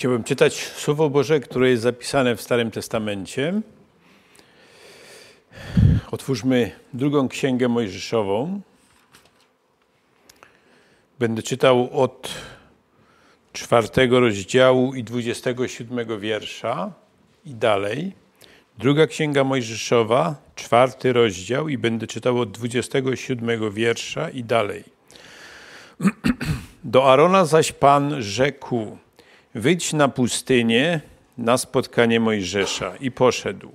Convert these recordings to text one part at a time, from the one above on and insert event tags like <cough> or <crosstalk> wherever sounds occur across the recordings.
Chciałbym czytać Słowo Boże, które jest zapisane w Starym Testamencie. Otwórzmy drugą księgę Mojżeszową. Będę czytał od czwartego rozdziału i dwudziestego siódmego wiersza i dalej. Druga księga Mojżeszowa, czwarty rozdział i będę czytał od dwudziestego siódmego wiersza i dalej. <clears throat> Do Arona zaś Pan rzekł – Wyjdź na pustynię na spotkanie Mojżesza. I poszedł.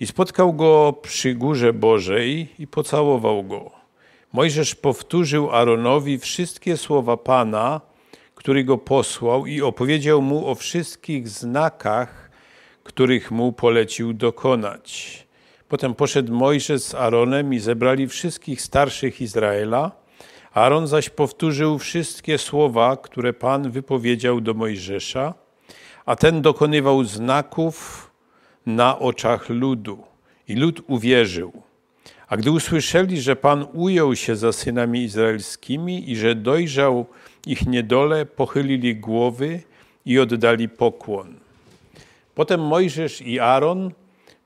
I spotkał go przy górze Bożej i pocałował go. Mojżesz powtórzył Aaronowi wszystkie słowa Pana, który go posłał i opowiedział mu o wszystkich znakach, których mu polecił dokonać. Potem poszedł Mojżesz z Aaronem i zebrali wszystkich starszych Izraela – Aaron zaś powtórzył wszystkie słowa, które Pan wypowiedział do Mojżesza, a ten dokonywał znaków na oczach ludu. I lud uwierzył. A gdy usłyszeli, że Pan ujął się za synami izraelskimi i że dojrzał ich niedole, pochylili głowy i oddali pokłon. Potem Mojżesz i Aaron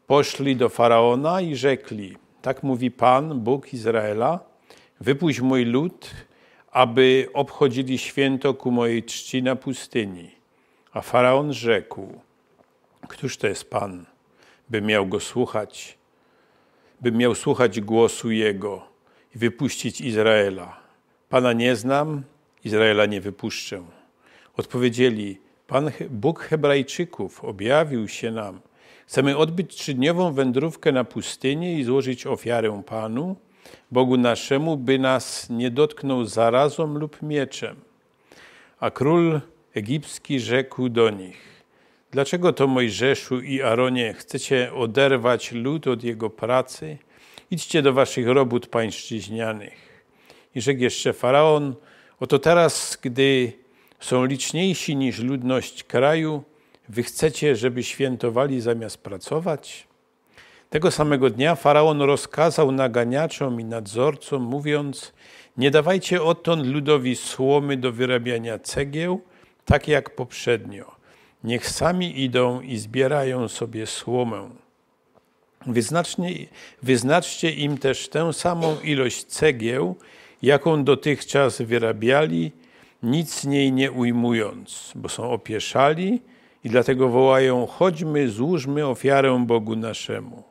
poszli do faraona i rzekli: Tak mówi Pan, Bóg Izraela Wypuść mój lud, aby obchodzili święto ku mojej czci na pustyni. A faraon rzekł: Któż to jest Pan, by miał go słuchać, by miał słuchać głosu jego i wypuścić Izraela? Pana nie znam, Izraela nie wypuszczę. Odpowiedzieli: Pan Bóg Hebrajczyków objawił się nam. Chcemy odbyć trzydniową wędrówkę na pustynię i złożyć ofiarę Panu Bogu naszemu, by nas nie dotknął zarazą lub mieczem. A król egipski rzekł do nich: Dlaczego to Mojżeszu i Aronie chcecie oderwać lud od jego pracy? Idźcie do waszych robót pańszczyźnianych. I rzekł jeszcze faraon: Oto teraz, gdy są liczniejsi niż ludność kraju, wy chcecie, żeby świętowali zamiast pracować? Tego samego dnia faraon rozkazał naganiaczom i nadzorcom, mówiąc: Nie dawajcie odtąd ludowi słomy do wyrabiania cegieł, tak jak poprzednio. Niech sami idą i zbierają sobie słomę. Wyznacznie, wyznaczcie im też tę samą ilość cegieł, jaką dotychczas wyrabiali, nic z niej nie ujmując, bo są opieszali i dlatego wołają: Chodźmy, złóżmy ofiarę Bogu naszemu.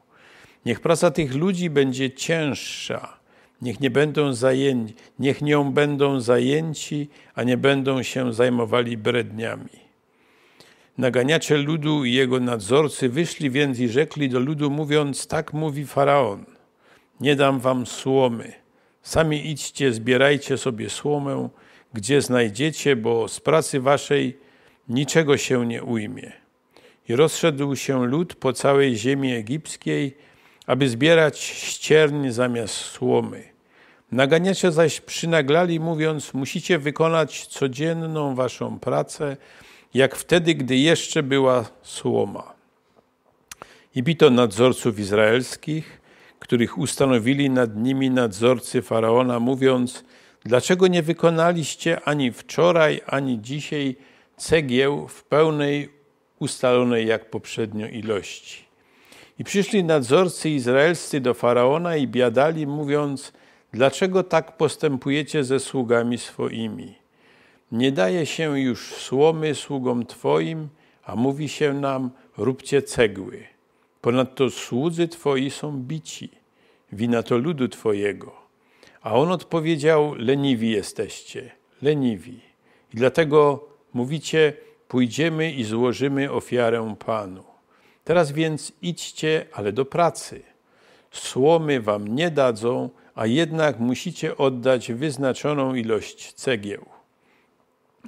Niech praca tych ludzi będzie cięższa, niech nie będą zajęci, niech nią będą zajęci, a nie będą się zajmowali bredniami. Naganiacze ludu i jego nadzorcy wyszli więc i rzekli do ludu, mówiąc: Tak mówi faraon: Nie dam wam słomy. Sami idźcie, zbierajcie sobie słomę, gdzie znajdziecie, bo z pracy waszej niczego się nie ujmie. I rozszedł się lud po całej ziemi egipskiej aby zbierać ścierń zamiast słomy. Naganiacze zaś przynaglali, mówiąc: Musicie wykonać codzienną waszą pracę, jak wtedy, gdy jeszcze była słoma. I bito nadzorców izraelskich, których ustanowili nad nimi nadzorcy faraona, mówiąc: Dlaczego nie wykonaliście ani wczoraj, ani dzisiaj cegieł w pełnej ustalonej jak poprzednio ilości? I przyszli nadzorcy izraelscy do faraona i biadali, mówiąc: Dlaczego tak postępujecie ze sługami swoimi? Nie daje się już słomy sługom Twoim, a mówi się nam: róbcie cegły. Ponadto słudzy Twoi są bici, wina to ludu Twojego. A on odpowiedział: Leniwi jesteście, leniwi. I dlatego mówicie: Pójdziemy i złożymy ofiarę Panu. Teraz więc idźcie, ale do pracy. Słomy wam nie dadzą, a jednak musicie oddać wyznaczoną ilość cegieł.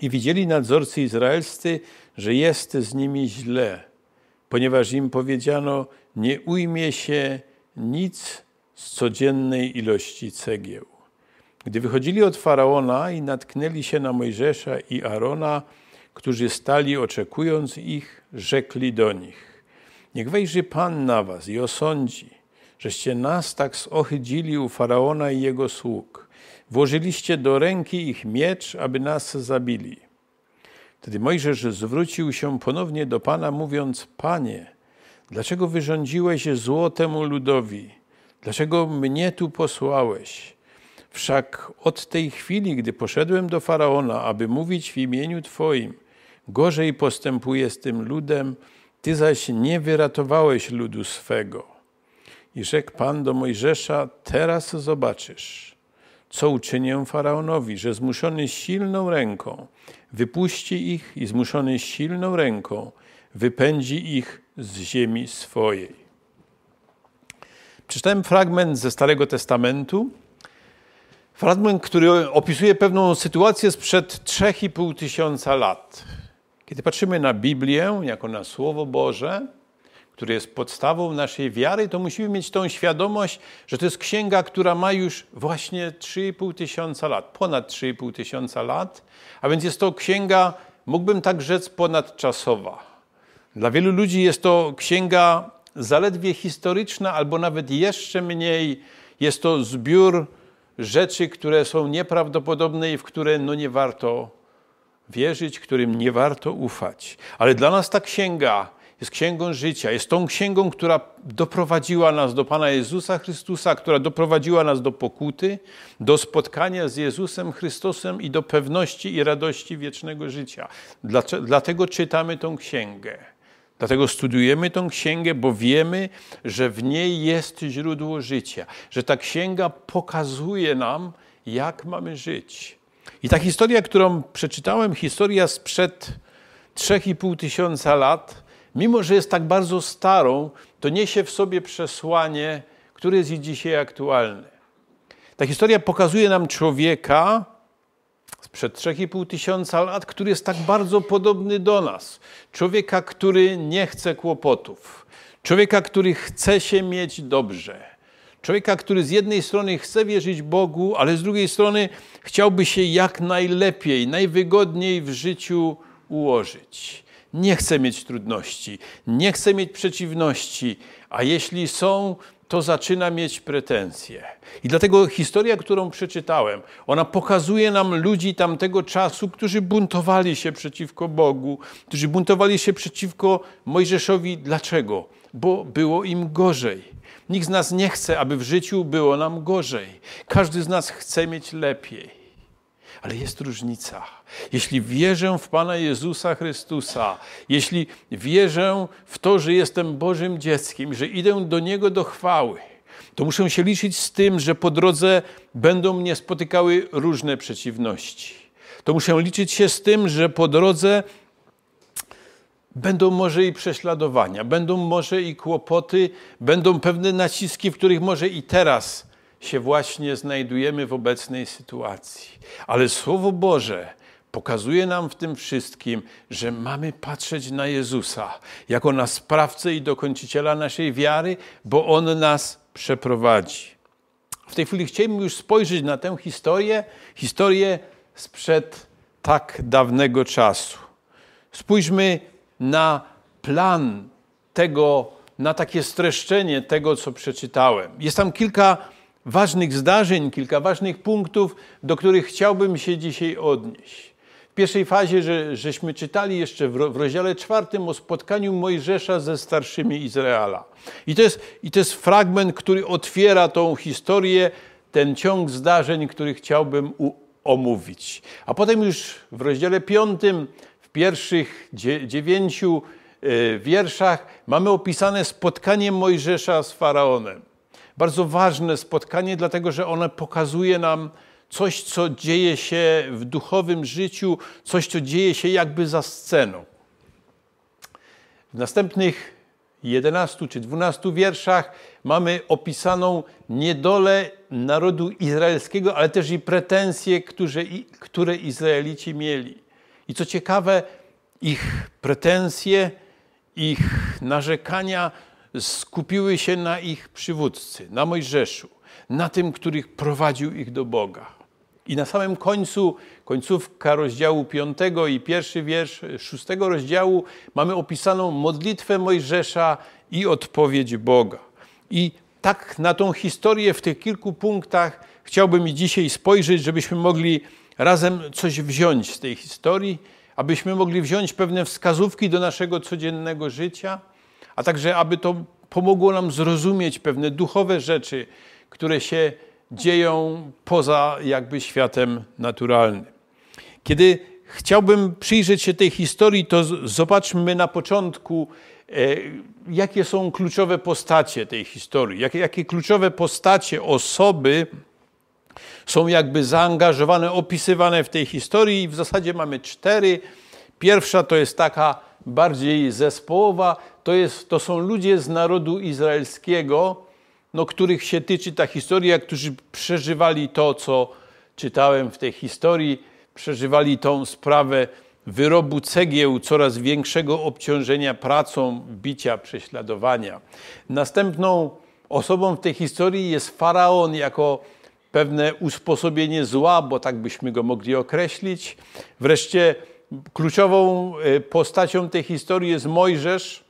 I widzieli nadzorcy izraelscy, że jest z nimi źle, ponieważ im powiedziano, nie ujmie się nic z codziennej ilości cegieł. Gdy wychodzili od faraona i natknęli się na Mojżesza i Arona, którzy stali oczekując ich, rzekli do nich: Niech wejrzy Pan na was i osądzi, żeście nas tak zohydzili u Faraona i jego sług. Włożyliście do ręki ich miecz, aby nas zabili. Wtedy Mojżesz zwrócił się ponownie do Pana, mówiąc, Panie, dlaczego wyrządziłeś zło temu ludowi? Dlaczego mnie tu posłałeś? Wszak od tej chwili, gdy poszedłem do Faraona, aby mówić w imieniu Twoim, gorzej postępuję z tym ludem, ty zaś nie wyratowałeś ludu swego. I rzekł Pan do Mojżesza, teraz zobaczysz, co uczynię Faraonowi, że zmuszony silną ręką wypuści ich i zmuszony silną ręką wypędzi ich z ziemi swojej. Przeczytałem fragment ze Starego Testamentu, fragment, który opisuje pewną sytuację sprzed 3,5 tysiąca lat. Kiedy patrzymy na Biblię jako na Słowo Boże, które jest podstawą naszej wiary, to musimy mieć tą świadomość, że to jest księga, która ma już właśnie 3,5 tysiąca lat, ponad 3,5 tysiąca lat, a więc jest to księga, mógłbym tak rzec, ponadczasowa. Dla wielu ludzi jest to księga zaledwie historyczna, albo nawet jeszcze mniej. Jest to zbiór rzeczy, które są nieprawdopodobne i w które no nie warto wierzyć, którym nie warto ufać. Ale dla nas ta księga jest księgą życia, jest tą księgą, która doprowadziła nas do Pana Jezusa Chrystusa, która doprowadziła nas do pokuty, do spotkania z Jezusem Chrystusem i do pewności i radości wiecznego życia. Dlatego czytamy tą księgę. Dlatego studiujemy tą księgę, bo wiemy, że w niej jest źródło życia, że ta księga pokazuje nam, jak mamy żyć. I ta historia, którą przeczytałem, historia sprzed 3,5 tysiąca lat, mimo że jest tak bardzo starą, to niesie w sobie przesłanie, które jest i dzisiaj aktualne. Ta historia pokazuje nam człowieka sprzed 3,5 tysiąca lat, który jest tak bardzo podobny do nas. Człowieka, który nie chce kłopotów. Człowieka, który chce się mieć dobrze. Człowieka, który z jednej strony chce wierzyć Bogu, ale z drugiej strony chciałby się jak najlepiej, najwygodniej w życiu ułożyć. Nie chce mieć trudności, nie chce mieć przeciwności, a jeśli są, to zaczyna mieć pretensje. I dlatego historia, którą przeczytałem, ona pokazuje nam ludzi tamtego czasu, którzy buntowali się przeciwko Bogu, którzy buntowali się przeciwko Mojżeszowi. Dlaczego? Bo było im gorzej. Nikt z nas nie chce, aby w życiu było nam gorzej. Każdy z nas chce mieć lepiej. Ale jest różnica. Jeśli wierzę w Pana Jezusa Chrystusa, jeśli wierzę w to, że jestem Bożym dzieckiem, że idę do Niego do chwały, to muszę się liczyć z tym, że po drodze będą mnie spotykały różne przeciwności. To muszę liczyć się z tym, że po drodze Będą może i prześladowania, będą może i kłopoty, będą pewne naciski, w których może i teraz się właśnie znajdujemy w obecnej sytuacji. Ale Słowo Boże pokazuje nam w tym wszystkim, że mamy patrzeć na Jezusa jako na sprawcę i dokończyciela naszej wiary, bo On nas przeprowadzi. W tej chwili chcielibyśmy już spojrzeć na tę historię, historię sprzed tak dawnego czasu. Spójrzmy na plan tego, na takie streszczenie tego, co przeczytałem. Jest tam kilka ważnych zdarzeń, kilka ważnych punktów, do których chciałbym się dzisiaj odnieść. W pierwszej fazie, że, żeśmy czytali jeszcze w, w rozdziale czwartym o spotkaniu Mojżesza ze starszymi Izraela. I to, jest, I to jest fragment, który otwiera tą historię, ten ciąg zdarzeń, który chciałbym omówić. A potem już w rozdziale piątym w pierwszych dziewięciu e, wierszach mamy opisane spotkanie Mojżesza z faraonem. Bardzo ważne spotkanie, dlatego że ono pokazuje nam coś, co dzieje się w duchowym życiu, coś, co dzieje się jakby za sceną. W następnych 11 czy 12 wierszach mamy opisaną niedolę narodu izraelskiego, ale też i pretensje, które Izraelici mieli. I co ciekawe, ich pretensje, ich narzekania skupiły się na ich przywódcy, na Mojżeszu, na tym, który prowadził ich do Boga. I na samym końcu, końcówka rozdziału 5 i pierwszy wiersz 6 rozdziału, mamy opisaną modlitwę Mojżesza i odpowiedź Boga. I tak na tą historię w tych kilku punktach chciałbym dzisiaj spojrzeć, żebyśmy mogli razem coś wziąć z tej historii, abyśmy mogli wziąć pewne wskazówki do naszego codziennego życia, a także aby to pomogło nam zrozumieć pewne duchowe rzeczy, które się dzieją poza jakby światem naturalnym. Kiedy chciałbym przyjrzeć się tej historii, to zobaczmy na początku, e, jakie są kluczowe postacie tej historii, jakie, jakie kluczowe postacie, osoby, są jakby zaangażowane, opisywane w tej historii w zasadzie mamy cztery. Pierwsza to jest taka bardziej zespołowa, to, jest, to są ludzie z narodu izraelskiego, no, których się tyczy ta historia, którzy przeżywali to, co czytałem w tej historii, przeżywali tą sprawę wyrobu cegieł, coraz większego obciążenia pracą, bicia, prześladowania. Następną osobą w tej historii jest faraon jako pewne usposobienie zła, bo tak byśmy go mogli określić. Wreszcie kluczową e, postacią tej historii jest Mojżesz,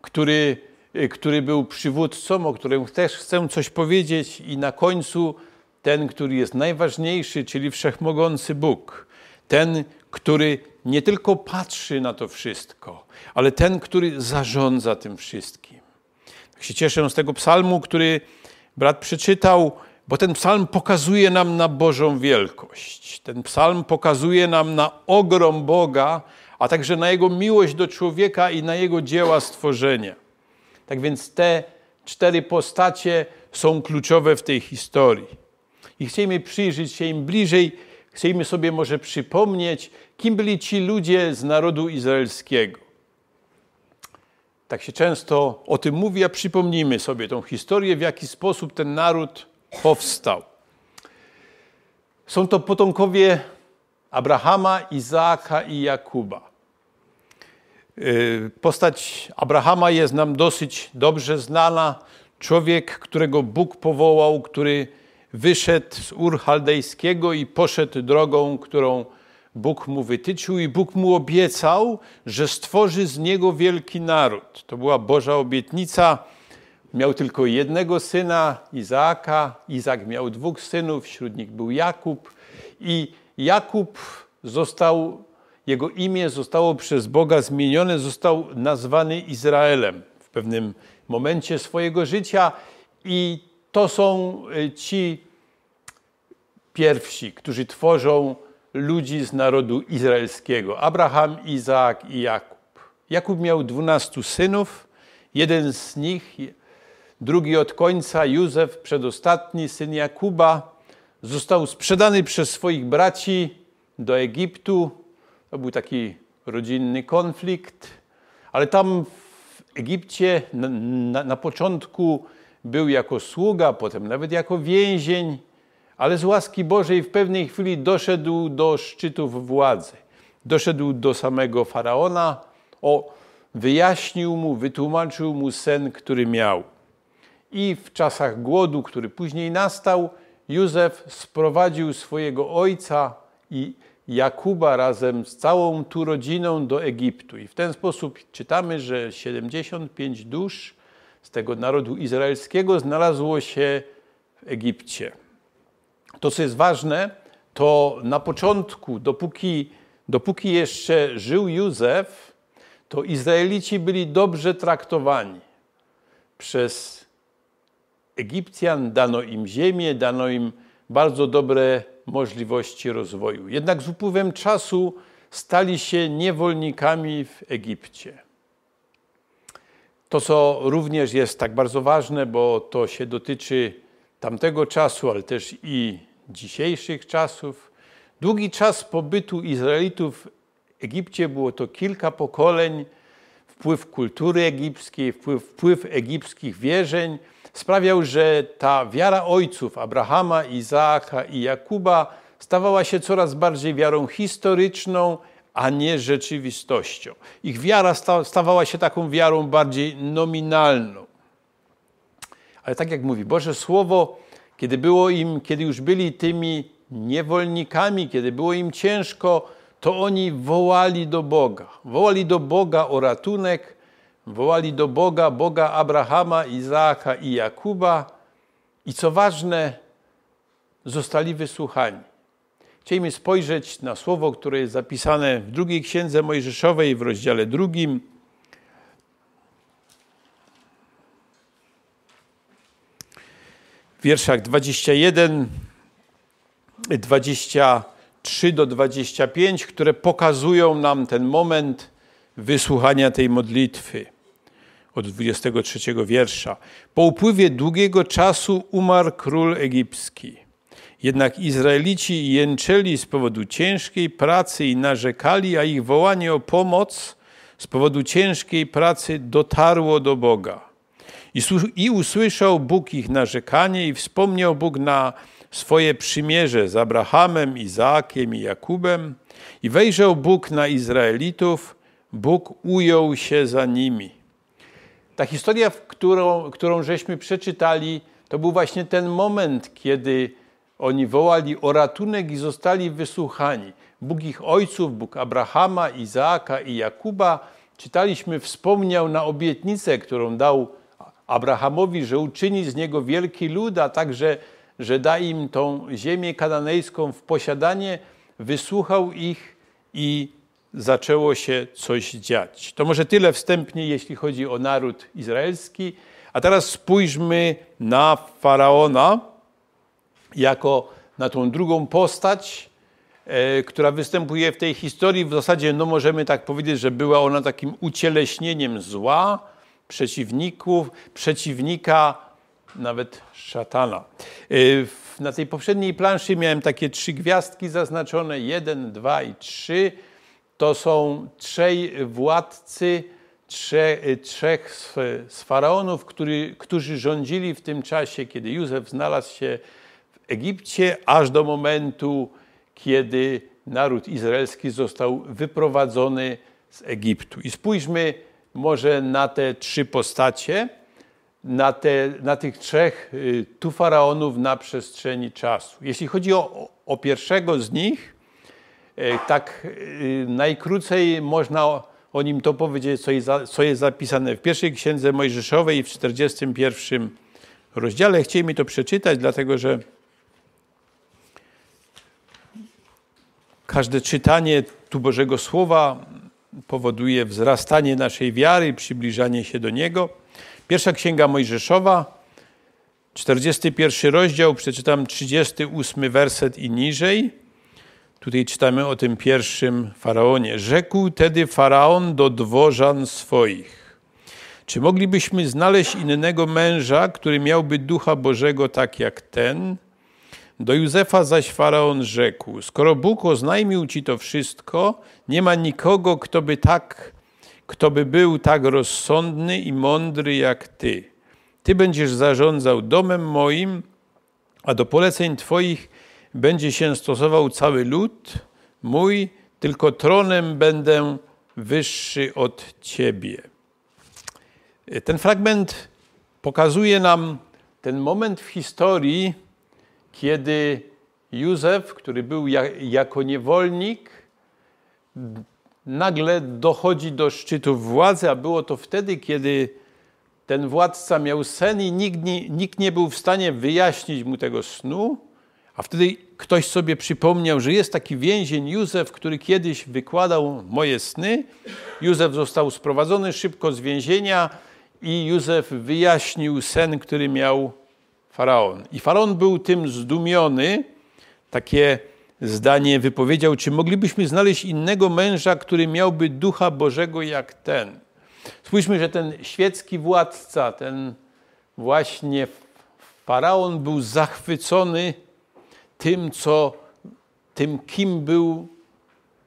który, e, który był przywódcą, o którym też chcę coś powiedzieć, i na końcu ten, który jest najważniejszy, czyli wszechmogący Bóg. Ten, który nie tylko patrzy na to wszystko, ale ten, który zarządza tym wszystkim. Tak się cieszę z tego psalmu, który brat przeczytał, bo ten psalm pokazuje nam na Bożą wielkość. Ten psalm pokazuje nam na ogrom Boga, a także na Jego miłość do człowieka i na Jego dzieła stworzenia. Tak więc te cztery postacie są kluczowe w tej historii. I chcemy przyjrzeć się im bliżej, chcemy sobie może przypomnieć, kim byli ci ludzie z narodu izraelskiego tak się często o tym mówi, a przypomnijmy sobie tą historię, w jaki sposób ten naród powstał. Są to potomkowie Abrahama, Izaaka i Jakuba. Y, postać Abrahama jest nam dosyć dobrze znana. Człowiek, którego Bóg powołał, który wyszedł z Ur Chaldejskiego i poszedł drogą, którą Bóg mu wytyczył i Bóg mu obiecał, że stworzy z niego wielki naród. To była Boża obietnica. Miał tylko jednego syna, Izaaka. Izak miał dwóch synów, wśród nich był Jakub. I Jakub został, jego imię zostało przez Boga zmienione, został nazwany Izraelem w pewnym momencie swojego życia. I to są e, ci pierwsi, którzy tworzą ludzi z narodu izraelskiego: Abraham, Izaak i Jakub. Jakub miał dwunastu synów, jeden z nich, drugi od końca, Józef, przedostatni syn Jakuba, został sprzedany przez swoich braci do Egiptu. To był taki rodzinny konflikt, ale tam w Egipcie na, na, na początku był jako sługa, potem nawet jako więzień ale z łaski Bożej w pewnej chwili doszedł do szczytów władzy. Doszedł do samego faraona, o, wyjaśnił mu, wytłumaczył mu sen, który miał. I w czasach głodu, który później nastał, Józef sprowadził swojego ojca i Jakuba razem z całą tu rodziną do Egiptu. I w ten sposób czytamy, że 75 dusz z tego narodu izraelskiego znalazło się w Egipcie. To, co jest ważne, to na początku, dopóki, dopóki jeszcze żył Józef, to Izraelici byli dobrze traktowani. Przez Egipcjan dano im ziemię, dano im bardzo dobre możliwości rozwoju. Jednak z upływem czasu stali się niewolnikami w Egipcie. To, co również jest tak bardzo ważne, bo to się dotyczy tamtego czasu, ale też i dzisiejszych czasów. Długi czas pobytu Izraelitów w Egipcie było to kilka pokoleń. Wpływ kultury egipskiej, wpływ, wpływ egipskich wierzeń sprawiał, że ta wiara ojców Abrahama, Izaaka i Jakuba stawała się coraz bardziej wiarą historyczną, a nie rzeczywistością. Ich wiara stawała się taką wiarą bardziej nominalną. Ale tak jak mówi Boże Słowo, kiedy było im, kiedy już byli tymi niewolnikami, kiedy było im ciężko, to oni wołali do Boga. Wołali do Boga o ratunek, wołali do Boga, Boga Abrahama, Izaaka i Jakuba i co ważne, zostali wysłuchani. Chcielibyśmy spojrzeć na słowo, które jest zapisane w drugiej księdze Mojżeszowej w rozdziale drugim, wierszach 21, 23 do 25, które pokazują nam ten moment wysłuchania tej modlitwy od 23 wiersza. Po upływie długiego czasu umarł król egipski. Jednak Izraelici jęczeli z powodu ciężkiej pracy i narzekali, a ich wołanie o pomoc z powodu ciężkiej pracy dotarło do Boga. I usłyszał Bóg ich narzekanie i wspomniał Bóg na swoje przymierze z Abrahamem, Izaakiem i Jakubem. I wejrzał Bóg na Izraelitów, Bóg ujął się za nimi. Ta historia, którą, którą żeśmy przeczytali, to był właśnie ten moment, kiedy oni wołali o ratunek i zostali wysłuchani. Bóg ich ojców, Bóg Abrahama, Izaaka i Jakuba, czytaliśmy, wspomniał na obietnicę, którą dał Abrahamowi, że uczyni z niego wielki lud, a także, że da im tą ziemię kananejską w posiadanie, wysłuchał ich i zaczęło się coś dziać. To może tyle wstępnie, jeśli chodzi o naród izraelski. A teraz spójrzmy na faraona jako na tą drugą postać, e, która występuje w tej historii. W zasadzie no możemy tak powiedzieć, że była ona takim ucieleśnieniem zła, przeciwników, przeciwnika, nawet szatana. Y, na tej poprzedniej planszy miałem takie trzy gwiazdki zaznaczone, jeden, dwa i trzy. To są trzej władcy, y, trzech z faraonów, który, którzy rządzili w tym czasie, kiedy Józef znalazł się w Egipcie, aż do momentu, kiedy naród izraelski został wyprowadzony z Egiptu. I spójrzmy może na te trzy postacie, na, te, na tych trzech y, tu faraonów na przestrzeni czasu. Jeśli chodzi o, o pierwszego z nich, y, tak y, najkrócej można o nim to powiedzieć, co jest, zapisane w pierwszej księdze Mojżeszowej w 41 rozdziale. Chcieli mi to przeczytać, dlatego że każde czytanie tu Bożego Słowa powoduje wzrastanie naszej wiary przybliżanie się do Niego. Pierwsza Księga Mojżeszowa, 41 rozdział, przeczytam 38 werset i niżej. Tutaj czytamy o tym pierwszym faraonie. Rzekł tedy faraon do dworzan swoich: Czy moglibyśmy znaleźć innego męża, który miałby ducha Bożego tak jak ten? Do Józefa zaś faraon rzekł: Skoro Bóg oznajmił ci to wszystko, nie ma nikogo, kto by tak, kto by był tak rozsądny i mądry jak ty. Ty będziesz zarządzał domem moim, a do poleceń twoich będzie się stosował cały lud mój, tylko tronem będę wyższy od ciebie. Ten fragment pokazuje nam ten moment w historii, kiedy Józef, który był jako niewolnik, nagle dochodzi do szczytu władzy, a było to wtedy, kiedy ten władca miał sen i nikt nie, nikt nie był w stanie wyjaśnić mu tego snu, a wtedy ktoś sobie przypomniał, że jest taki więzień Józef, który kiedyś wykładał moje sny. Józef został sprowadzony szybko z więzienia i Józef wyjaśnił sen, który miał faraon. I faraon był tym zdumiony, takie zdanie wypowiedział: Czy moglibyśmy znaleźć innego męża, który miałby ducha Bożego jak ten? Spójrzmy, że ten świecki władca, ten właśnie faraon był zachwycony tym, co, tym kim był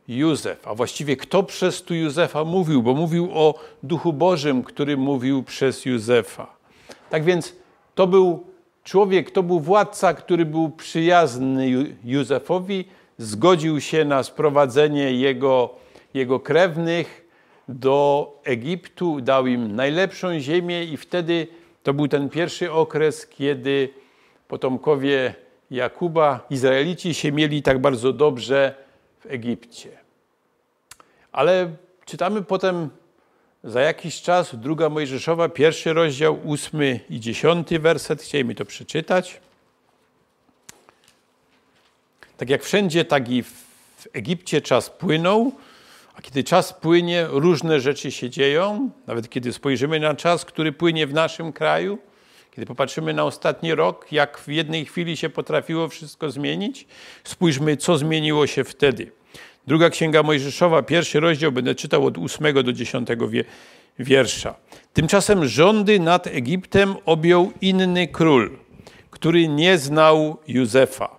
Józef, a właściwie kto przez tu Józefa mówił, bo mówił o Duchu Bożym, który mówił przez Józefa. Tak więc to był Człowiek to był władca, który był przyjazny Józefowi, zgodził się na sprowadzenie jego, jego krewnych do Egiptu, dał im najlepszą ziemię i wtedy to był ten pierwszy okres, kiedy potomkowie Jakuba, Izraelici się mieli tak bardzo dobrze w Egipcie. Ale czytamy potem za jakiś czas, druga Mojżeszowa, pierwszy rozdział, ósmy i dziesiąty werset, chcielibyśmy to przeczytać. Tak jak wszędzie, tak i w Egipcie czas płynął, a kiedy czas płynie, różne rzeczy się dzieją. Nawet kiedy spojrzymy na czas, który płynie w naszym kraju, kiedy popatrzymy na ostatni rok, jak w jednej chwili się potrafiło wszystko zmienić, spójrzmy, co zmieniło się wtedy. Druga Księga Mojżeszowa, pierwszy rozdział, będę czytał od 8 do 10 wiersza. Tymczasem rządy nad Egiptem objął inny król, który nie znał Józefa.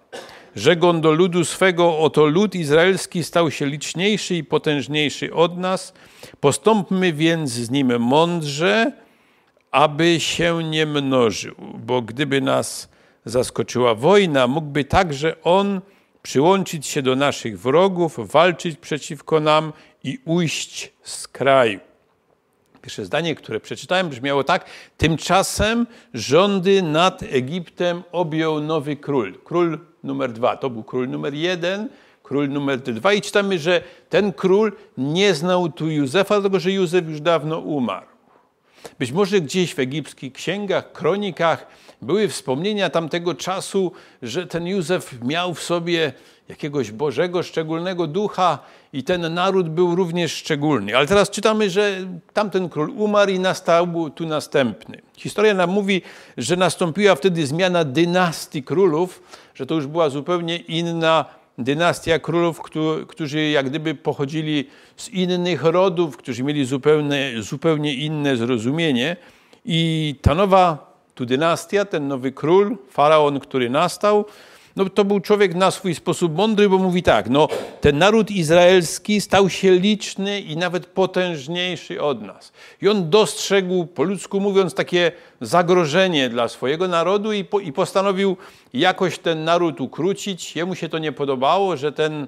Rzekł do ludu swego, oto lud izraelski stał się liczniejszy i potężniejszy od nas. Postąpmy więc z nim mądrze, aby się nie mnożył, bo gdyby nas zaskoczyła wojna, mógłby także on przyłączyć się do naszych wrogów, walczyć przeciwko nam i ujść z kraju. Pierwsze zdanie, które przeczytałem, brzmiało tak: Tymczasem rządy nad Egiptem objął nowy król. Król numer dwa. To był król numer jeden, król numer dwa. I czytamy, że ten król nie znał tu Józefa, dlatego że Józef już dawno umarł. Być może gdzieś w egipskich księgach, kronikach były wspomnienia tamtego czasu, że ten Józef miał w sobie jakiegoś Bożego, szczególnego ducha i ten naród był również szczególny. Ale teraz czytamy, że tamten król umarł i nastał tu następny. Historia nam mówi, że nastąpiła wtedy zmiana dynastii królów, że to już była zupełnie inna dynastia królów, którzy jak gdyby pochodzili z innych rodów, którzy mieli zupełnie, zupełnie inne zrozumienie. I ta nowa tu dynastia, ten nowy król, faraon, który nastał, no to był człowiek na swój sposób mądry, bo mówi tak, no ten naród izraelski stał się liczny i nawet potężniejszy od nas. I on dostrzegł, po ludzku mówiąc, takie zagrożenie dla swojego narodu i, po, i postanowił jakoś ten naród ukrócić. Jemu się to nie podobało, że ten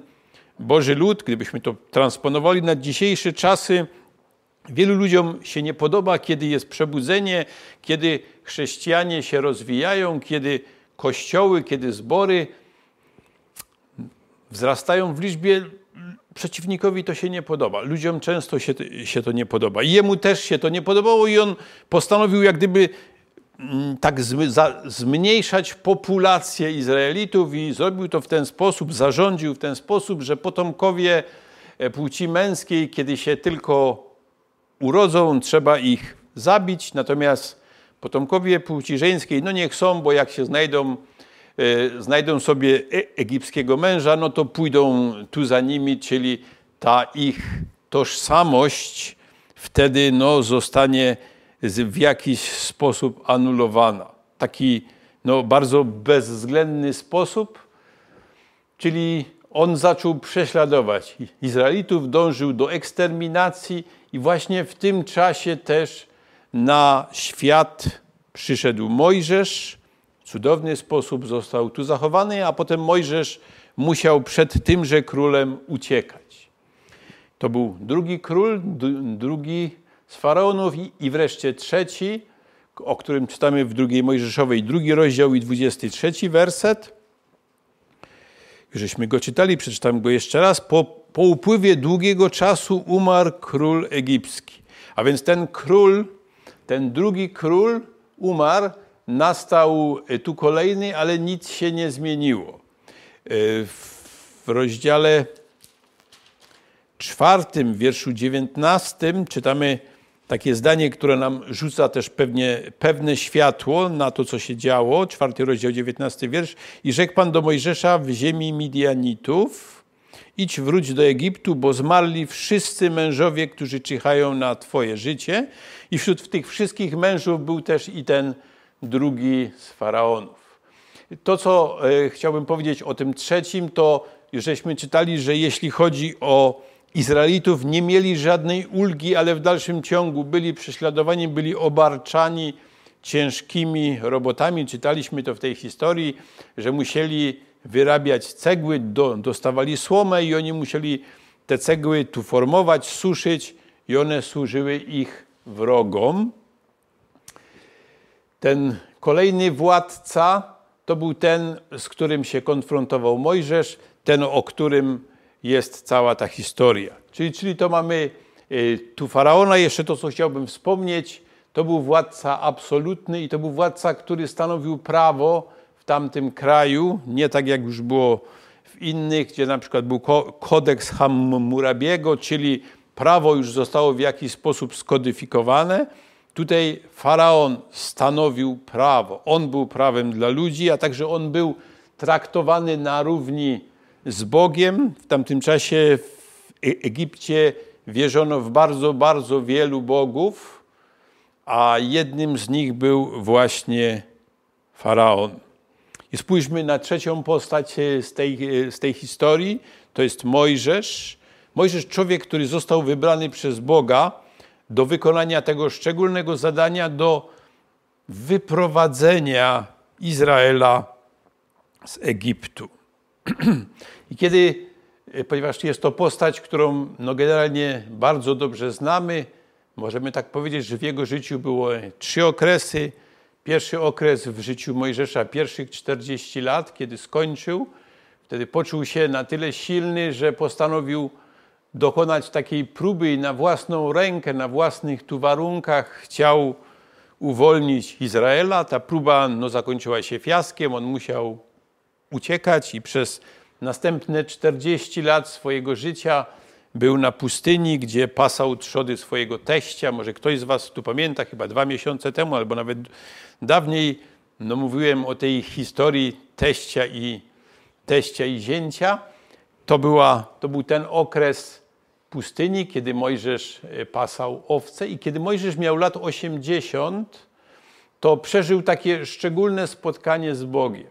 Boży lud, gdybyśmy to transponowali na dzisiejsze czasy, Wielu ludziom się nie podoba, kiedy jest przebudzenie, kiedy chrześcijanie się rozwijają, kiedy kościoły, kiedy zbory wzrastają w liczbie, przeciwnikowi to się nie podoba. Ludziom często się, się to nie podoba. Jemu też się to nie podobało i on postanowił jak gdyby mm, tak zmniejszać populację Izraelitów i zrobił to w ten sposób, zarządził w ten sposób, że potomkowie e, płci męskiej, kiedy się tylko urodzą, trzeba ich zabić, natomiast Potomkowie płci żeńskiej, no niech są, bo jak się znajdą, e, znajdą sobie e, egipskiego męża, no to pójdą tu za nimi, czyli ta ich tożsamość wtedy no, zostanie w jakiś sposób anulowana. Taki no, bardzo bezwzględny sposób, czyli on zaczął prześladować Izraelitów, dążył do eksterminacji i właśnie w tym czasie też na świat przyszedł Mojżesz, w cudowny sposób został tu zachowany, a potem Mojżesz musiał przed tymże królem uciekać. To był drugi król, drugi z faraonów i, wreszcie trzeci, o którym czytamy w drugiej Mojżeszowej, drugi rozdział i 23 werset. Jużśmy żeśmy go czytali, przeczytam go jeszcze raz. Po, po upływie długiego czasu umarł król egipski. A więc ten król, ten drugi król umarł, nastał e, tu kolejny, ale nic się nie zmieniło. E, w rozdziale czwartym, wierszu dziewiętnastym czytamy takie zdanie, które nam rzuca też pewnie, pewne światło na to, co się działo. Czwarty rozdział, dziewiętnasty wiersz. I rzekł Pan do Mojżesza w ziemi Midianitów, idź wróć do Egiptu, bo zmarli wszyscy mężowie, którzy czyhają na twoje życie. I wśród tych wszystkich mężów był też i ten drugi z faraonów. To, co e, chciałbym powiedzieć o tym trzecim, to żeśmy czytali, że jeśli chodzi o Izraelitów, nie mieli żadnej ulgi, ale w dalszym ciągu byli prześladowani, byli obarczani ciężkimi robotami. Czytaliśmy to w tej historii, że musieli wyrabiać cegły, do, dostawali słomę i oni musieli te cegły tu formować, suszyć i one służyły ich wrogom. Ten kolejny władca to był ten, z którym się konfrontował Mojżesz, ten, o którym jest cała ta historia. Czyli, czyli to mamy y, tu faraona, jeszcze to, co chciałbym wspomnieć, to był władca absolutny i to był władca, który stanowił prawo tamtym kraju, nie tak jak już było w innych, gdzie na przykład był kodeks Hammurabiego, czyli prawo już zostało w jakiś sposób skodyfikowane. Tutaj faraon stanowił prawo. On był prawem dla ludzi, a także on był traktowany na równi z Bogiem. W tamtym czasie w e-, Egipcie wierzono w bardzo, bardzo wielu bogów, a jednym z nich był właśnie faraon. I spójrzmy na trzecią postać e, z tej, e, z tej historii, to jest Mojżesz. Mojżesz, człowiek, który został wybrany przez Boga do wykonania tego szczególnego zadania, do wyprowadzenia Izraela z Egiptu. <clears throat> I kiedy, e, ponieważ jest to postać, którą no generalnie bardzo dobrze znamy, możemy tak powiedzieć, że w jego życiu były trzy okresy – pierwszy okres w życiu Mojżesza, pierwszych 40 lat, kiedy skończył, wtedy poczuł się na tyle silny, że postanowił dokonać takiej próby i na własną rękę, na własnych tu warunkach chciał uwolnić Izraela. Ta próba no, zakończyła się fiaskiem, on musiał uciekać i przez następne 40 lat swojego życia był na pustyni, gdzie pasał trzody swojego teścia. Może ktoś z Was tu pamięta, chyba dwa miesiące temu, albo nawet Dawniej no, mówiłem o tej historii teścia i, teścia i zięcia. To, była, to był ten okres pustyni, kiedy Mojżesz e, pasał owce i kiedy Mojżesz miał lat 80, to przeżył takie szczególne spotkanie z Bogiem.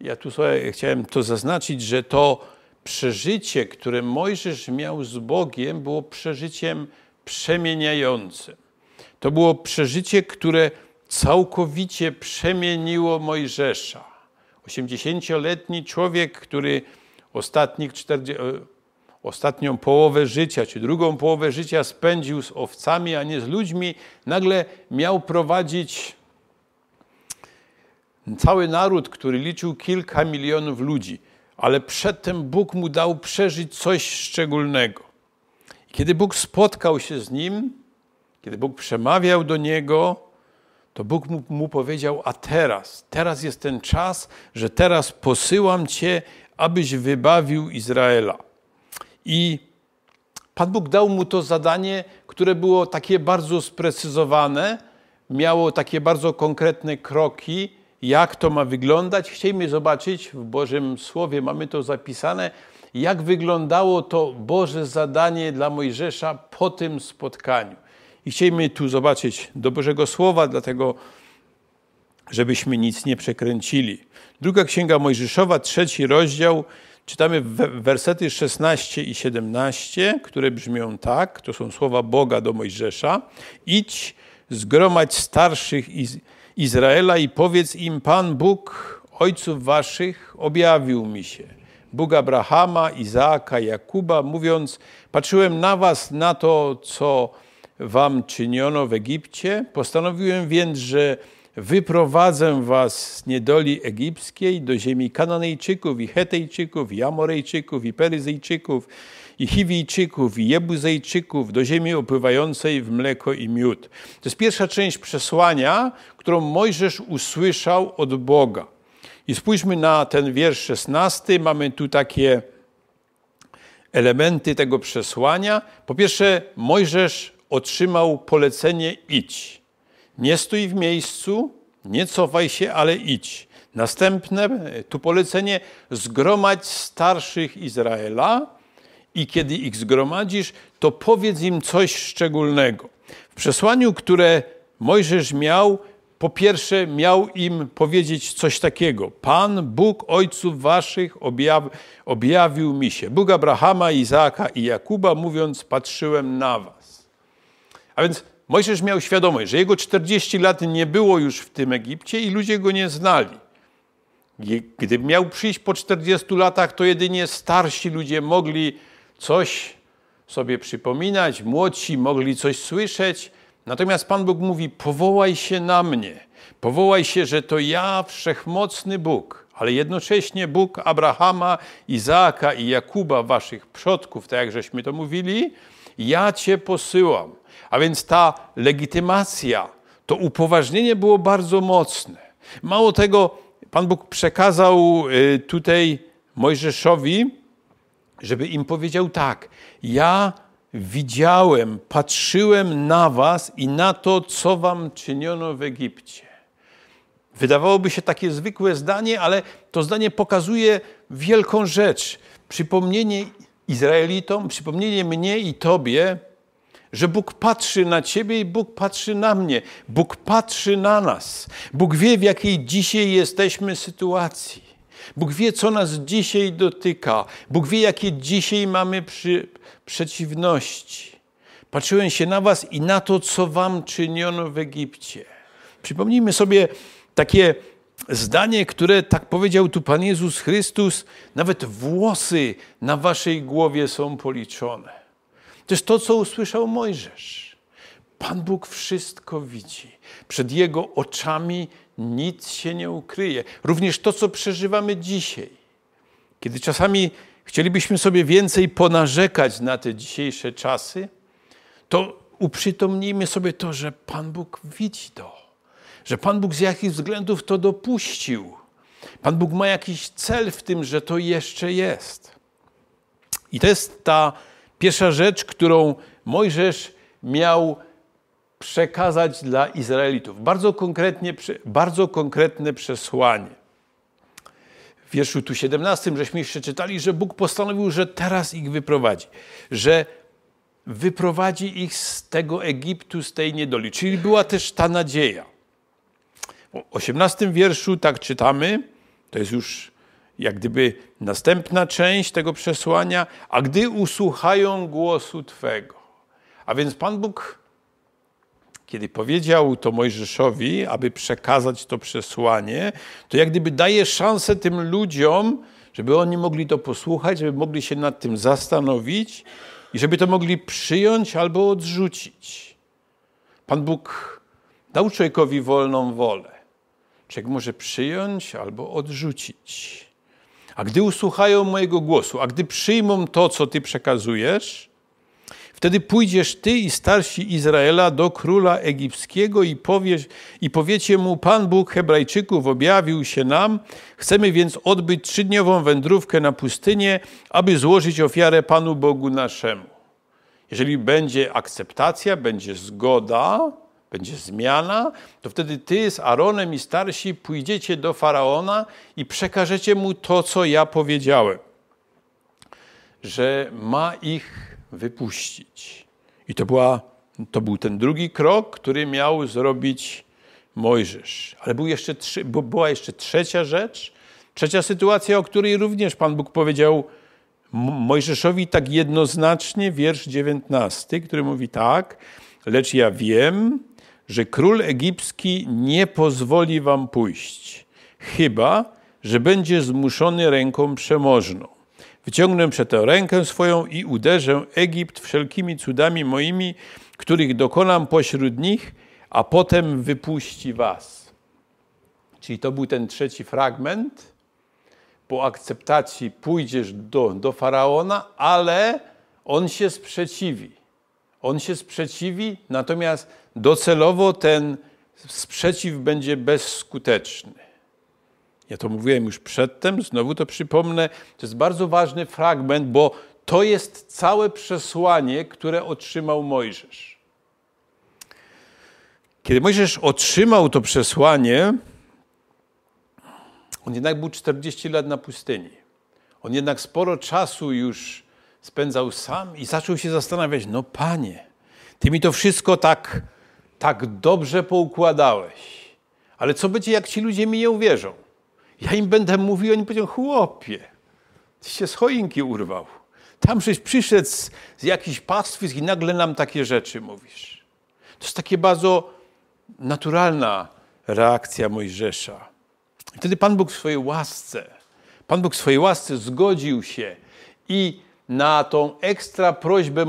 Ja tu sobie chciałem to zaznaczyć, że to przeżycie, które Mojżesz miał z Bogiem, było przeżyciem przemieniającym. To było przeżycie, które całkowicie przemieniło Mojżesza. 80-letni człowiek, który ostatnich 40, e, ostatnią połowę życia, czy drugą połowę życia spędził z owcami, a nie z ludźmi, nagle miał prowadzić cały naród, który liczył kilka milionów ludzi. Ale przedtem Bóg mu dał przeżyć coś szczególnego. kiedy Bóg spotkał się z nim, kiedy Bóg przemawiał do niego, to Bóg mu, mu, powiedział: A teraz, teraz jest ten czas, że teraz posyłam cię, abyś wybawił Izraela. I Pan Bóg dał mu to zadanie, które było takie bardzo sprecyzowane, miało takie bardzo konkretne kroki, jak to ma wyglądać. Chcielibyśmy zobaczyć w Bożym Słowie, mamy to zapisane, jak wyglądało to Boże zadanie dla Mojżesza po tym spotkaniu. I chcielibyśmy tu zobaczyć do Bożego Słowa, dlatego żebyśmy nic nie przekręcili. Druga Księga Mojżeszowa, trzeci rozdział, czytamy wersety 16 i 17, które brzmią tak, to są słowa Boga do Mojżesza. Idź, zgromadź starszych Iz Izraela i powiedz im, Pan Bóg ojców waszych objawił mi się. Bóg Abrahama, Izaaka, Jakuba, mówiąc, patrzyłem na was, na to, co wam czyniono w Egipcie, postanowiłem więc, że wyprowadzę was z niedoli egipskiej do ziemi Kananejczyków i Hetejczyków i Amorejczyków i Peryzyjczyków i Chiwijczyków i Jebuzejczyków do ziemi opływającej w mleko i miód. To jest pierwsza część przesłania, którą Mojżesz usłyszał od Boga. I spójrzmy na ten wiersz 16. Mamy tu takie elementy tego przesłania. Po pierwsze, Mojżesz otrzymał polecenie idź. Nie stój w miejscu, nie cofaj się, ale idź. Następne e, tu polecenie zgromadź starszych Izraela i kiedy ich zgromadzisz, to powiedz im coś szczególnego. W przesłaniu, które Mojżesz miał, po pierwsze miał im powiedzieć coś takiego. Pan, Bóg ojców waszych objaw, objawił mi się. Bóg Abrahama, Izaaka i Jakuba mówiąc, patrzyłem na was. A więc Mojżesz miał świadomość, że jego 40 lat nie było już w tym Egipcie i ludzie go nie znali. Gdy miał przyjść po 40 latach, to jedynie starsi ludzie mogli coś sobie przypominać, młodsi mogli coś słyszeć. Natomiast Pan Bóg mówi: powołaj się na mnie, powołaj się, że to ja, wszechmocny Bóg, ale jednocześnie Bóg Abrahama, Izaaka i Jakuba, waszych przodków, tak jak żeśmy to mówili, ja Cię posyłam. A więc ta legitymacja, to upoważnienie było bardzo mocne. Mało tego, Pan Bóg przekazał y, tutaj Mojżeszowi, żeby im powiedział tak: Ja widziałem, patrzyłem na Was i na to, co Wam czyniono w Egipcie. Wydawałoby się takie zwykłe zdanie, ale to zdanie pokazuje wielką rzecz. Przypomnienie Izraelitom, przypomnienie mnie i Tobie, że Bóg patrzy na ciebie i Bóg patrzy na mnie. Bóg patrzy na nas. Bóg wie, w jakiej dzisiaj jesteśmy sytuacji. Bóg wie, co nas dzisiaj dotyka. Bóg wie, jakie dzisiaj mamy przy, przeciwności. Patrzyłem się na was i na to, co wam czyniono w Egipcie. Przypomnijmy sobie takie zdanie, które tak powiedział tu Pan Jezus Chrystus, nawet włosy na waszej głowie są policzone. To jest to, co usłyszał Mojżesz. Pan Bóg wszystko widzi. Przed Jego oczami nic się nie ukryje. Również to, co przeżywamy dzisiaj. Kiedy czasami chcielibyśmy sobie więcej ponarzekać na te dzisiejsze czasy, to uprzytomnijmy sobie to, że Pan Bóg widzi to, że Pan Bóg z jakichś względów to dopuścił. Pan Bóg ma jakiś cel w tym, że to jeszcze jest. I to jest ta Pierwsza rzecz, którą Mojżesz miał przekazać dla Izraelitów. Bardzo, konkretnie, bardzo konkretne przesłanie. W wierszu tu 17 żeśmy jeszcze czytali, że Bóg postanowił, że teraz ich wyprowadzi, że wyprowadzi ich z tego Egiptu, z tej niedoli. Czyli była też ta nadzieja. W 18 wierszu tak czytamy, to jest już jak gdyby następna część tego przesłania, a gdy usłuchają głosu Twego. A więc Pan Bóg, kiedy powiedział to Mojżeszowi, aby przekazać to przesłanie, to jak gdyby daje szansę tym ludziom, żeby oni mogli to posłuchać, żeby mogli się nad tym zastanowić i żeby to mogli przyjąć albo odrzucić. Pan Bóg dał człowiekowi wolną wolę. Człowiek może przyjąć albo odrzucić. A gdy usłuchają mojego głosu, a gdy przyjmą to, co Ty przekazujesz, wtedy pójdziesz Ty i starsi Izraela do króla egipskiego i, powiesz, i powiecie mu, Pan Bóg Hebrajczyków objawił się nam, chcemy więc odbyć trzydniową wędrówkę na pustynię, aby złożyć ofiarę Panu Bogu naszemu. Jeżeli będzie akceptacja, będzie zgoda, będzie zmiana, to wtedy ty z Aaronem i starsi pójdziecie do faraona i przekażecie mu to, co ja powiedziałem, że ma ich wypuścić. I to, była, to był ten drugi krok, który miał zrobić Mojżesz. Ale był jeszcze, była jeszcze trzecia rzecz, trzecia sytuacja, o której również Pan Bóg powiedział Mojżeszowi tak jednoznacznie, wiersz 19, który mówi tak, lecz ja wiem, że król egipski nie pozwoli wam pójść, chyba że będzie zmuszony ręką przemożną. Wyciągnę przeto rękę swoją i uderzę Egipt wszelkimi cudami moimi, których dokonam pośród nich, a potem wypuści was. Czyli to był ten trzeci fragment. Po akceptacji pójdziesz do, do faraona, ale on się sprzeciwi on się sprzeciwi, natomiast docelowo ten sprzeciw będzie bezskuteczny. Ja to mówiłem już przedtem, znowu to przypomnę. To jest bardzo ważny fragment, bo to jest całe przesłanie, które otrzymał Mojżesz. Kiedy Mojżesz otrzymał to przesłanie, on jednak był 40 lat na pustyni. On jednak sporo czasu już spędzał sam i zaczął się zastanawiać, no Panie, Ty mi to wszystko tak, tak dobrze poukładałeś, ale co będzie, jak ci ludzie mi nie uwierzą? Ja im będę mówił, oni powiedzą, chłopie, Ty się z choinki urwał. Tam żeś przyszedł z, z jakichś pastwisk i nagle nam takie rzeczy mówisz. To jest takie bardzo naturalna reakcja Mojżesza. I wtedy Pan Bóg w swojej łasce, Pan Bóg w swojej łasce zgodził się i na tą ekstra prośbę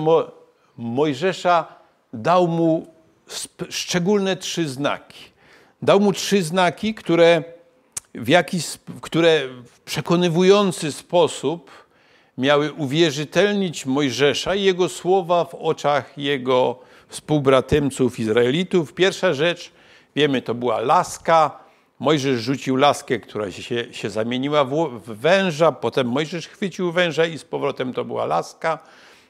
Mojżesza dał mu szczególne trzy znaki. Dał mu trzy znaki, które w jakiś, które w przekonywujący sposób miały uwierzytelnić Mojżesza i jego słowa w oczach jego współbratemców Izraelitów. Pierwsza rzecz, wiemy, to była laska, Mojżesz rzucił laskę, która się, się zamieniła w, węża, potem Mojżesz chwycił węża i z powrotem to była laska.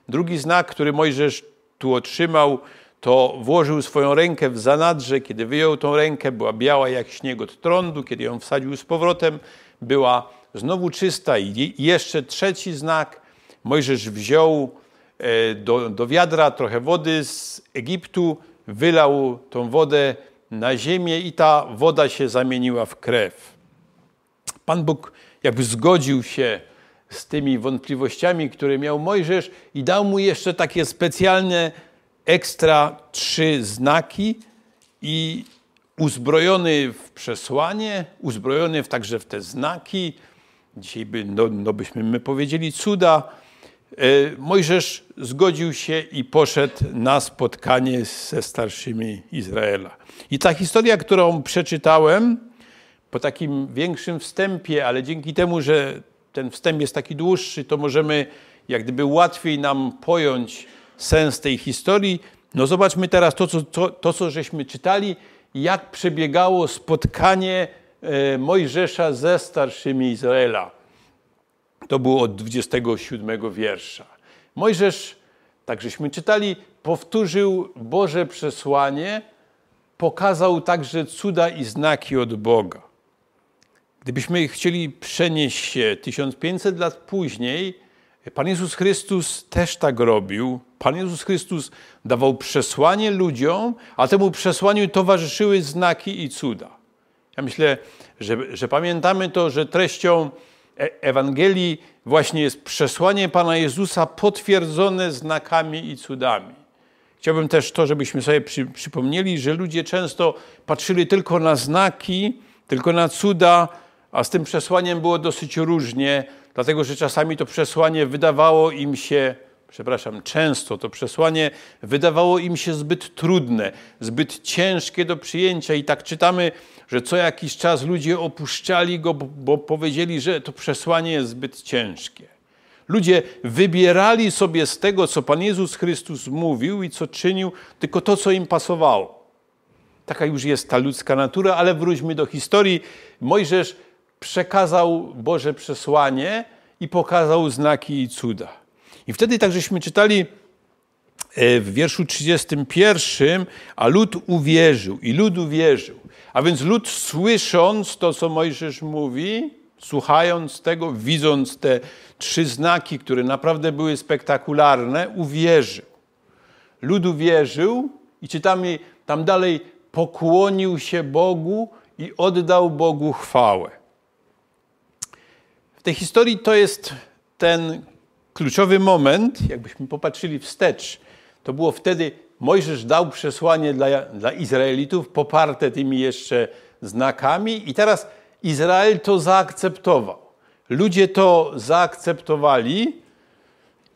Drugi znak, który Mojżesz tu otrzymał, to włożył swoją rękę w zanadrze, kiedy wyjął tą rękę, była biała jak śnieg od trądu, kiedy ją wsadził z powrotem, była znowu czysta. I jeszcze trzeci znak, Mojżesz wziął e, do, do wiadra trochę wody z Egiptu, wylał tą wodę na ziemię i ta woda się zamieniła w krew. Pan Bóg jakby zgodził się z tymi wątpliwościami, które miał Mojżesz i dał mu jeszcze takie specjalne ekstra trzy znaki i uzbrojony w przesłanie, uzbrojony także w te znaki, dzisiaj by, no, no byśmy my powiedzieli cuda, E, Mojżesz zgodził się i poszedł na spotkanie ze starszymi Izraela. I ta historia, którą przeczytałem, po takim większym wstępie, ale dzięki temu, że ten wstęp jest taki dłuższy, to możemy jak gdyby łatwiej nam pojąć sens tej historii. No zobaczmy teraz to, co, to, to, co żeśmy czytali, jak przebiegało spotkanie e, Mojżesza ze starszymi Izraela. To było od 27 wiersza. Mojżesz, tak żeśmy czytali, powtórzył Boże przesłanie, pokazał także cuda i znaki od Boga. Gdybyśmy chcieli przenieść się 1500 lat później, Pan Jezus Chrystus też tak robił. Pan Jezus Chrystus dawał przesłanie ludziom, a temu przesłaniu towarzyszyły znaki i cuda. Ja myślę, że, że pamiętamy to, że treścią E- Ewangelii właśnie jest przesłanie Pana Jezusa potwierdzone znakami i cudami. Chciałbym też to, żebyśmy sobie przy, przypomnieli, że ludzie często patrzyli tylko na znaki, tylko na cuda, a z tym przesłaniem było dosyć różnie, dlatego że czasami to przesłanie wydawało im się, przepraszam, często to przesłanie wydawało im się zbyt trudne, zbyt ciężkie do przyjęcia. I tak czytamy że co jakiś czas ludzie opuszczali go, bo powiedzieli, że to przesłanie jest zbyt ciężkie. Ludzie wybierali sobie z tego, co Pan Jezus Chrystus mówił i co czynił, tylko to, co im pasowało. Taka już jest ta ludzka natura, ale wróćmy do historii. Mojżesz przekazał Boże przesłanie i pokazał znaki i cuda. I wtedy takżeśmy czytali e, w wierszu 31, a lud uwierzył, i lud uwierzył. A więc lud słysząc to, co Mojżesz mówi, słuchając tego, widząc te trzy znaki, które naprawdę były spektakularne, uwierzył. Lud uwierzył i czytamy tam dalej, pokłonił się Bogu i oddał Bogu chwałę. W tej historii to jest ten kluczowy moment, jakbyśmy popatrzyli wstecz, to było wtedy Mojżesz dał przesłanie dla, dla Izraelitów, poparte tymi jeszcze znakami, i teraz Izrael to zaakceptował. Ludzie to zaakceptowali,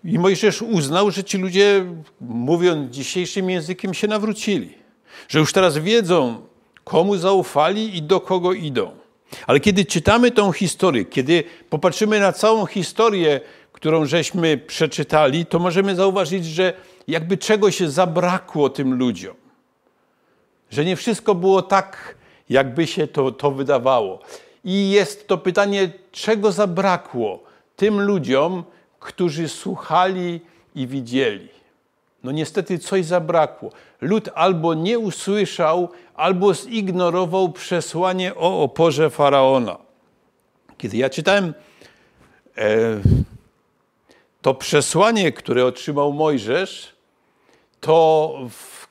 i Mojżesz uznał, że ci ludzie, mówiąc dzisiejszym językiem, się nawrócili. Że już teraz wiedzą, komu zaufali i do kogo idą. Ale kiedy czytamy tą historię, kiedy popatrzymy na całą historię, którą żeśmy przeczytali, to możemy zauważyć, że jakby czegoś zabrakło tym ludziom. Że nie wszystko było tak, jakby się to, to wydawało. I jest to pytanie, czego zabrakło tym ludziom, którzy słuchali i widzieli. No niestety coś zabrakło. Lud albo nie usłyszał, albo zignorował przesłanie o oporze faraona. Kiedy ja czytałem e, to przesłanie, które otrzymał Mojżesz, to w,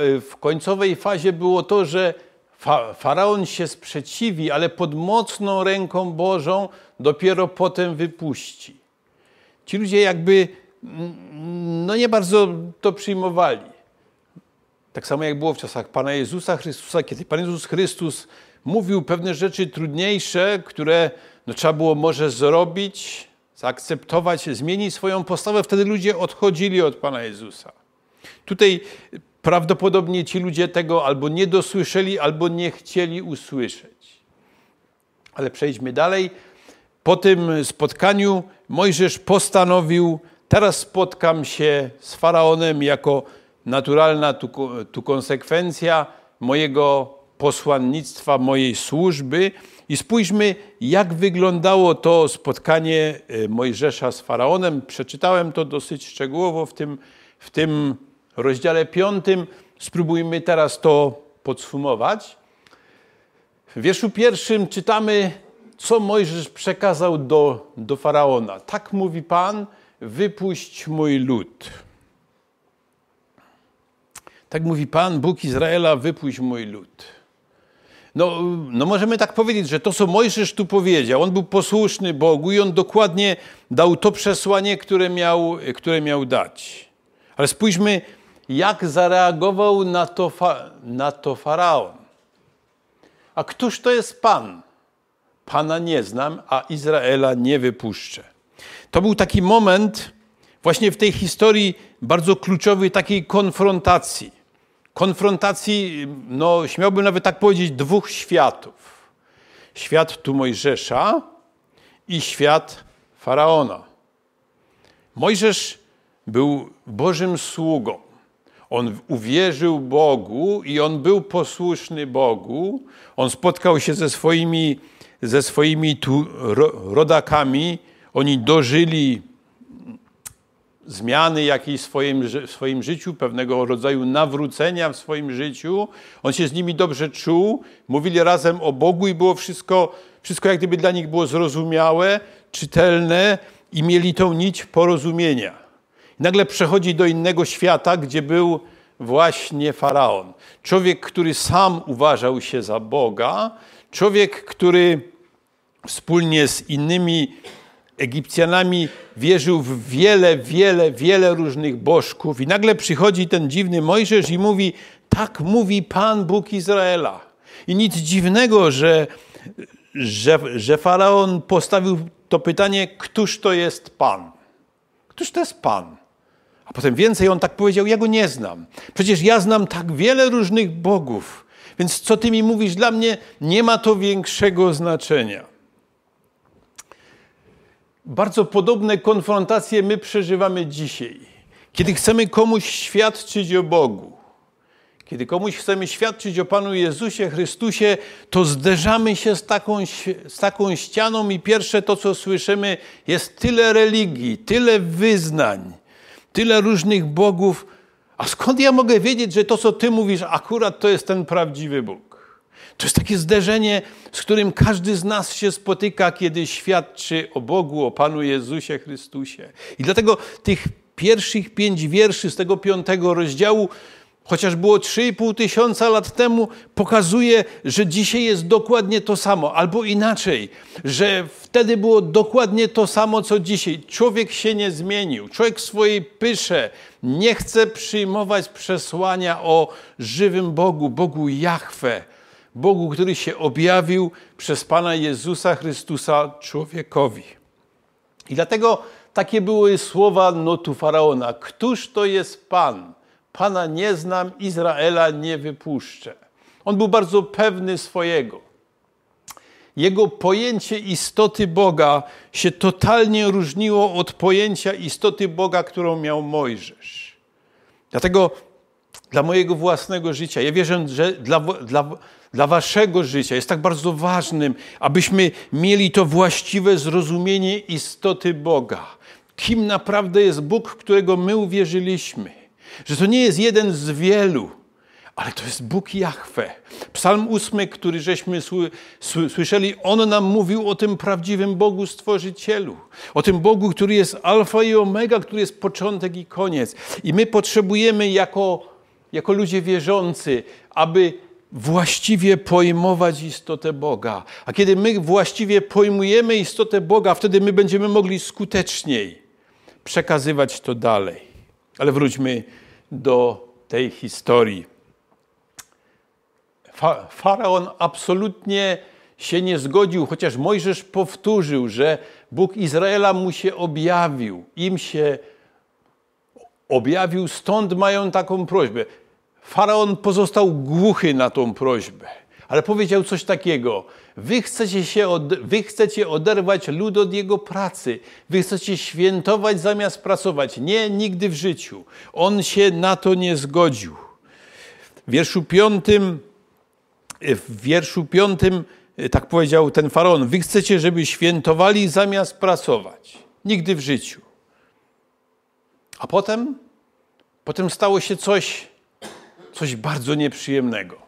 y, w końcowej fazie było to, że fa faraon się sprzeciwi, ale pod mocną ręką Bożą dopiero potem wypuści. Ci ludzie jakby mm, no nie bardzo to przyjmowali. Tak samo jak było w czasach Pana Jezusa Chrystusa, kiedy Pan Jezus Chrystus mówił pewne rzeczy trudniejsze, które no, trzeba było może zrobić, zaakceptować, zmienić swoją postawę, wtedy ludzie odchodzili od Pana Jezusa. Tutaj prawdopodobnie ci ludzie tego albo nie dosłyszeli, albo nie chcieli usłyszeć. Ale przejdźmy dalej. Po tym spotkaniu Mojżesz postanowił, teraz spotkam się z faraonem jako naturalna tu, tu konsekwencja mojego posłannictwa, mojej służby. I spójrzmy, jak wyglądało to spotkanie e, Mojżesza z faraonem. Przeczytałem to dosyć szczegółowo w tym, w tym rozdziale 5. Spróbujmy teraz to podsumować. W wierszu pierwszym czytamy, co Mojżesz przekazał do, do faraona. Tak mówi Pan: Wypuść mój lud. Tak mówi Pan, Bóg Izraela: Wypuść mój lud. No, no, możemy tak powiedzieć, że to, co Mojżesz tu powiedział, on był posłuszny Bogu i on dokładnie dał to przesłanie, które miał, które miał dać. Ale spójrzmy jak zareagował na to, na to faraon. A któż to jest Pan? Pana nie znam, a Izraela nie wypuszczę. To był taki moment właśnie w tej historii bardzo kluczowej takiej konfrontacji. Konfrontacji, no śmiałbym nawet tak powiedzieć, dwóch światów. Świat tu Mojżesza i świat faraona. Mojżesz był Bożym sługą. On uwierzył Bogu i on był posłuszny Bogu. On spotkał się ze swoimi, ze swoimi tu, ro, rodakami. Oni dożyli zmiany jakiejś w swoim, w swoim życiu, pewnego rodzaju nawrócenia w swoim życiu. On się z nimi dobrze czuł, mówili razem o Bogu i było wszystko, wszystko jak gdyby dla nich było zrozumiałe, czytelne i mieli tą nić porozumienia nagle przechodzi do innego świata, gdzie był właśnie faraon. Człowiek, który sam uważał się za Boga, człowiek, który wspólnie z innymi Egipcjanami wierzył w wiele, wiele, wiele różnych bożków. I nagle przychodzi ten dziwny Mojżesz i mówi: Tak mówi Pan Bóg Izraela. I nic dziwnego, że, że, że faraon postawił to pytanie: Któż to jest Pan? Któż to jest Pan? A potem więcej on tak powiedział: Ja go nie znam. Przecież ja znam tak wiele różnych bogów, więc co ty mi mówisz, dla mnie nie ma to większego znaczenia. Bardzo podobne konfrontacje my przeżywamy dzisiaj. Kiedy chcemy komuś świadczyć o Bogu, kiedy komuś chcemy świadczyć o Panu Jezusie Chrystusie, to zderzamy się z taką, z taką ścianą i pierwsze to, co słyszymy, jest tyle religii, tyle wyznań, tyle różnych bogów. A skąd ja mogę wiedzieć, że to, co ty mówisz, akurat to jest ten prawdziwy Bóg? To jest takie zderzenie, z którym każdy z nas się spotyka, kiedy świadczy o Bogu, o Panu Jezusie Chrystusie. I dlatego tych pierwszych pięć wierszy z tego piątego rozdziału chociaż było 3,5 tysiąca lat temu, pokazuje, że dzisiaj jest dokładnie to samo, albo inaczej, że wtedy było dokładnie to samo, co dzisiaj. Człowiek się nie zmienił, człowiek w swojej pysze nie chce przyjmować przesłania o żywym Bogu, Bogu Jahwe, Bogu, który się objawił przez Pana Jezusa Chrystusa człowiekowi. I dlatego takie były słowa notu faraona. Któż to jest Pan? Pana nie znam, Izraela nie wypuszczę. On był bardzo pewny swojego. Jego pojęcie istoty Boga się totalnie różniło od pojęcia istoty Boga, którą miał Mojżesz. Dlatego dla mojego własnego życia, ja wierzę, że dla, dla, dla waszego życia jest tak bardzo ważnym, abyśmy mieli to właściwe zrozumienie istoty Boga. Kim naprawdę jest Bóg, którego my uwierzyliśmy? Że to nie jest jeden z wielu, ale to jest Bóg Jahwe. Psalm 8, który żeśmy słyszeli, on nam mówił o tym prawdziwym Bogu Stworzycielu. O tym Bogu, który jest alfa i omega, który jest początek i koniec. I my potrzebujemy jako, jako ludzie wierzący, aby właściwie pojmować istotę Boga. A kiedy my właściwie pojmujemy istotę Boga, wtedy my będziemy mogli skuteczniej przekazywać to dalej. Ale wróćmy do tej historii. Fa Faraon absolutnie się nie zgodził, chociaż Mojżesz powtórzył, że Bóg Izraela mu się objawił, im się objawił, stąd mają taką prośbę. Faraon pozostał głuchy na tą prośbę ale powiedział coś takiego. Wy chcecie, się od, wy chcecie oderwać lud od jego pracy. Wy chcecie świętować zamiast pracować. Nie, nigdy w życiu. On się na to nie zgodził. W wierszu piątym, w wierszu piątym e, tak powiedział ten faraon. Wy chcecie, żeby świętowali zamiast pracować. Nigdy w życiu. A potem, potem stało się coś, coś bardzo nieprzyjemnego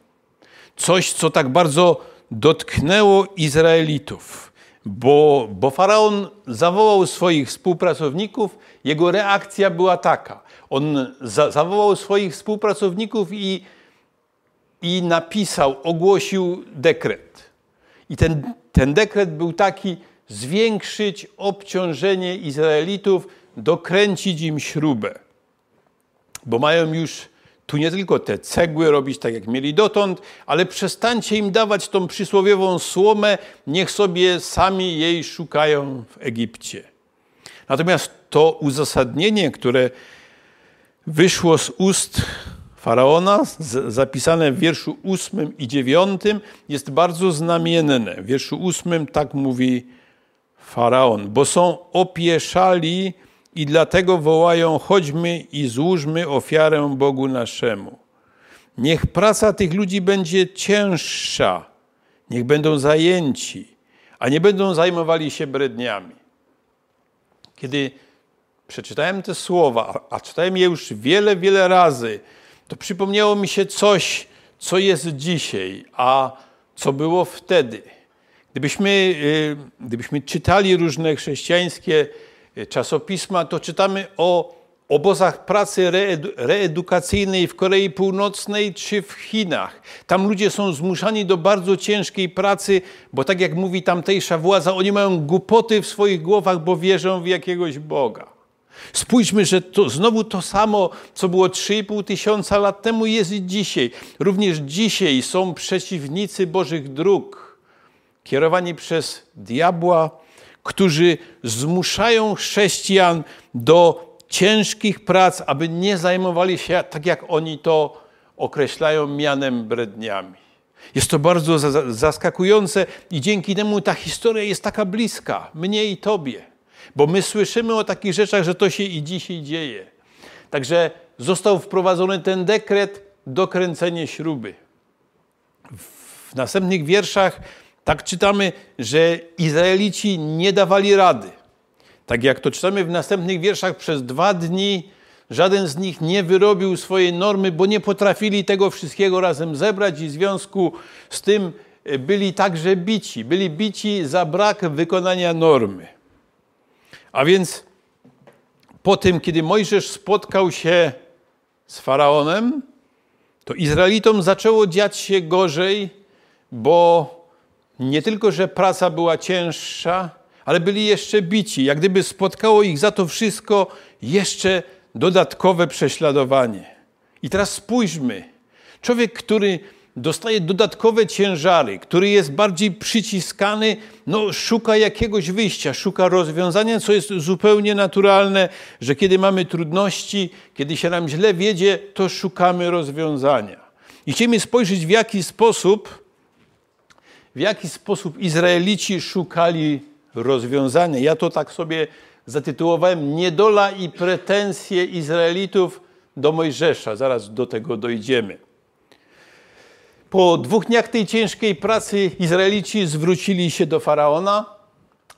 coś, co tak bardzo dotknęło Izraelitów. Bo, bo faraon zawołał swoich współpracowników, jego reakcja była taka. On za, zawołał swoich współpracowników i, i napisał, ogłosił dekret. I ten, ten dekret był taki: zwiększyć obciążenie Izraelitów, dokręcić im śrubę, bo mają już tu nie tylko te cegły robić tak, jak mieli dotąd, ale przestańcie im dawać tą przysłowiową słomę, niech sobie sami jej szukają w Egipcie. Natomiast to uzasadnienie, które wyszło z ust faraona, zapisane w wierszu ósmym i dziewiątym, jest bardzo znamienne. W wierszu ósmym tak mówi faraon, bo są opieszali i dlatego wołają: chodźmy i złóżmy ofiarę Bogu naszemu. Niech praca tych ludzi będzie cięższa, niech będą zajęci, a nie będą zajmowali się bredniami. Kiedy przeczytałem te słowa, a czytałem je już wiele, wiele razy, to przypomniało mi się coś, co jest dzisiaj, a co było wtedy. Gdybyśmy, y, gdybyśmy czytali różne chrześcijańskie Y, czasopisma, to czytamy o obozach pracy reedukacyjnej w Korei Północnej czy w Chinach. Tam ludzie są zmuszani do bardzo ciężkiej pracy, bo tak jak mówi tamtejsza władza, oni mają głupoty w swoich głowach, bo wierzą w jakiegoś Boga. Spójrzmy, że to znowu to samo, co było 3,5 tysiąca lat temu, jest i dzisiaj. Również dzisiaj są przeciwnicy Bożych dróg, kierowani przez diabła, którzy zmuszają chrześcijan do ciężkich prac, aby nie zajmowali się, tak jak oni to określają, mianem bredniami. Jest to bardzo zaskakujące i dzięki temu ta historia jest taka bliska mnie i tobie, bo my słyszymy o takich rzeczach, że to się i dzisiaj dzieje. Także został wprowadzony ten dekret dokręcenie śruby. W następnych wierszach tak czytamy, że Izraelici nie dawali rady. Tak jak to czytamy w następnych wierszach, przez dwa dni żaden z nich nie wyrobił swojej normy, bo nie potrafili tego wszystkiego razem zebrać i w związku z tym e, byli także bici. Byli bici za brak wykonania normy. A więc po tym, kiedy Mojżesz spotkał się z faraonem, to Izraelitom zaczęło dziać się gorzej, bo nie tylko, że praca była cięższa, ale byli jeszcze bici. Jak gdyby spotkało ich za to wszystko jeszcze dodatkowe prześladowanie. I teraz spójrzmy. Człowiek, który dostaje dodatkowe ciężary, który jest bardziej przyciskany, no, szuka jakiegoś wyjścia, szuka rozwiązania, co jest zupełnie naturalne, że kiedy mamy trudności, kiedy się nam źle wiedzie, to szukamy rozwiązania. I chcemy spojrzeć, w jaki sposób w jaki sposób Izraelici szukali rozwiązania. Ja to tak sobie zatytułowałem Niedola i pretensje Izraelitów do Mojżesza. Zaraz do tego dojdziemy. Po dwóch dniach tej ciężkiej pracy Izraelici zwrócili się do faraona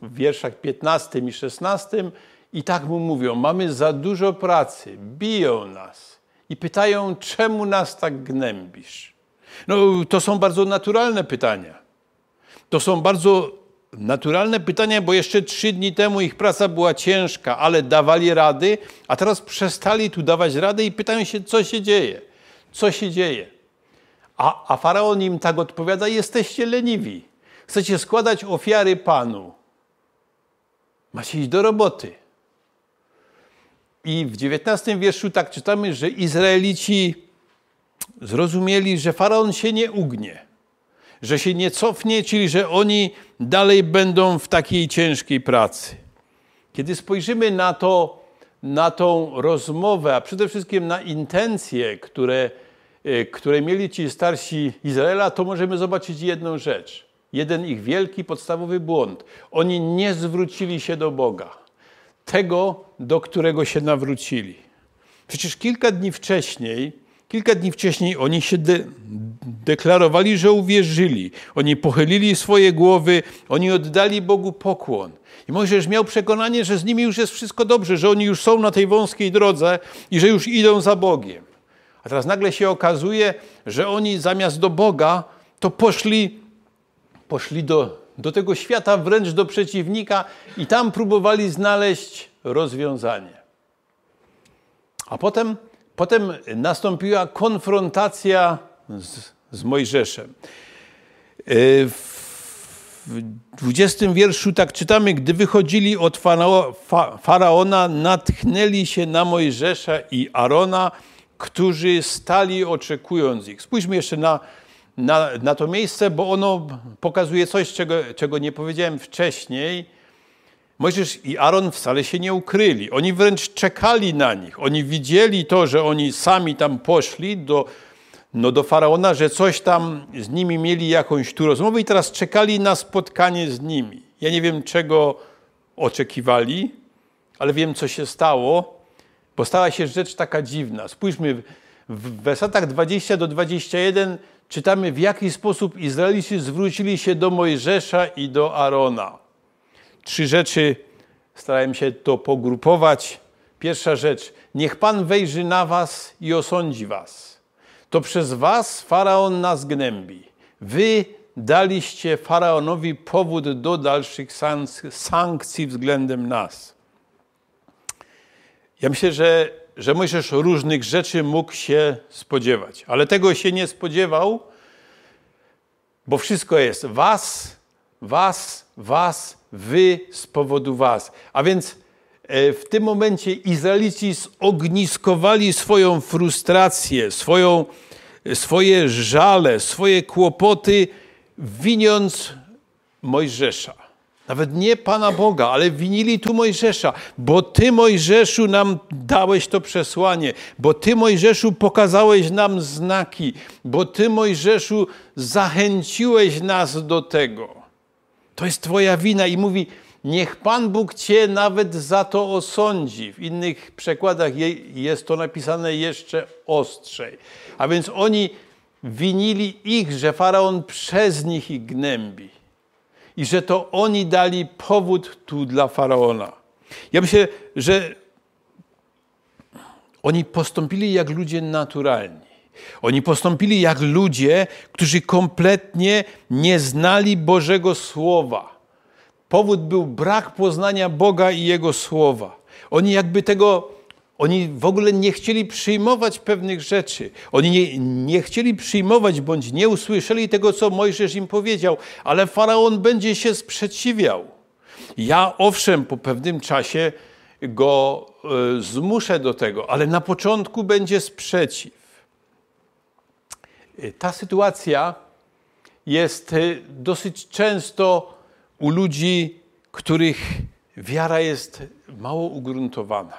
w wierszach 15 i 16 i tak mu mówią: Mamy za dużo pracy, biją nas i pytają, czemu nas tak gnębisz? No, to są bardzo naturalne pytania. To są bardzo naturalne pytania, bo jeszcze trzy dni temu ich praca była ciężka, ale dawali rady, a teraz przestali tu dawać rady i pytają się, co się dzieje? Co się dzieje? A, a faraon im tak odpowiada: Jesteście leniwi. Chcecie składać ofiary panu. Macie iść do roboty. I w XIX wierszu tak czytamy, że Izraelici zrozumieli, że faraon się nie ugnie że się nie cofnie, czyli że oni dalej będą w takiej ciężkiej pracy. Kiedy spojrzymy na, to, na tą rozmowę, a przede wszystkim na intencje, które, e, które mieli ci starsi Izraela, to możemy zobaczyć jedną rzecz. Jeden ich wielki, podstawowy błąd. Oni nie zwrócili się do Boga, tego, do którego się nawrócili. Przecież kilka dni wcześniej Kilka dni wcześniej oni się de deklarowali, że uwierzyli. Oni pochylili swoje głowy, oni oddali Bogu pokłon. I Mojżesz miał przekonanie, że z nimi już jest wszystko dobrze, że oni już są na tej wąskiej drodze i że już idą za Bogiem. A teraz nagle się okazuje, że oni zamiast do Boga, to poszli, poszli do, do tego świata, wręcz do przeciwnika i tam próbowali znaleźć rozwiązanie. A potem Potem nastąpiła konfrontacja z, z Mojżeszem. E, w 20 wierszu tak czytamy, gdy wychodzili od faraona, natchnęli się na Mojżesza i Arona, którzy stali oczekując ich. Spójrzmy jeszcze na, na, na to miejsce, bo ono pokazuje coś, czego, czego nie powiedziałem wcześniej Mojżesz i Aaron wcale się nie ukryli. Oni wręcz czekali na nich. Oni widzieli to, że oni sami tam poszli do, no, do faraona, że coś tam z nimi mieli jakąś tu rozmowę i teraz czekali na spotkanie z nimi. Ja nie wiem, czego oczekiwali, ale wiem, co się stało, bo stała się rzecz taka dziwna. Spójrzmy, w wersetach 20 do 21 czytamy, w jaki sposób Izraelici zwrócili się do Mojżesza i do Arona trzy rzeczy. Starałem się to pogrupować. Pierwsza rzecz. Niech Pan wejrzy na was i osądzi was. To przez was Faraon nas gnębi. Wy daliście Faraonowi powód do dalszych sankcji względem nas. Ja myślę, że, że Mojżesz różnych rzeczy mógł się spodziewać, ale tego się nie spodziewał, bo wszystko jest was, was, was wy z powodu was. A więc e, w tym momencie Izraelici zogniskowali swoją frustrację, swoją, e, swoje żale, swoje kłopoty, winiąc Mojżesza. Nawet nie Pana Boga, ale winili tu Mojżesza, bo Ty, Mojżeszu, nam dałeś to przesłanie, bo Ty, Mojżeszu, pokazałeś nam znaki, bo Ty, Mojżeszu, zachęciłeś nas do tego. To jest Twoja wina i mówi, niech Pan Bóg Cię nawet za to osądzi. W innych przekładach jest to napisane jeszcze ostrzej. A więc oni winili ich, że faraon przez nich ich gnębi i że to oni dali powód tu dla faraona. Ja myślę, że oni postąpili jak ludzie naturalni. Oni postąpili jak ludzie, którzy kompletnie nie znali Bożego Słowa. Powód był brak poznania Boga i Jego Słowa. Oni jakby tego, oni w ogóle nie chcieli przyjmować pewnych rzeczy. Oni nie, nie chcieli przyjmować bądź nie usłyszeli tego, co Mojżesz im powiedział, ale faraon będzie się sprzeciwiał. Ja owszem, po pewnym czasie go y, zmuszę do tego, ale na początku będzie sprzeciw. Y, ta sytuacja jest y, dosyć często u ludzi, których wiara jest mało ugruntowana,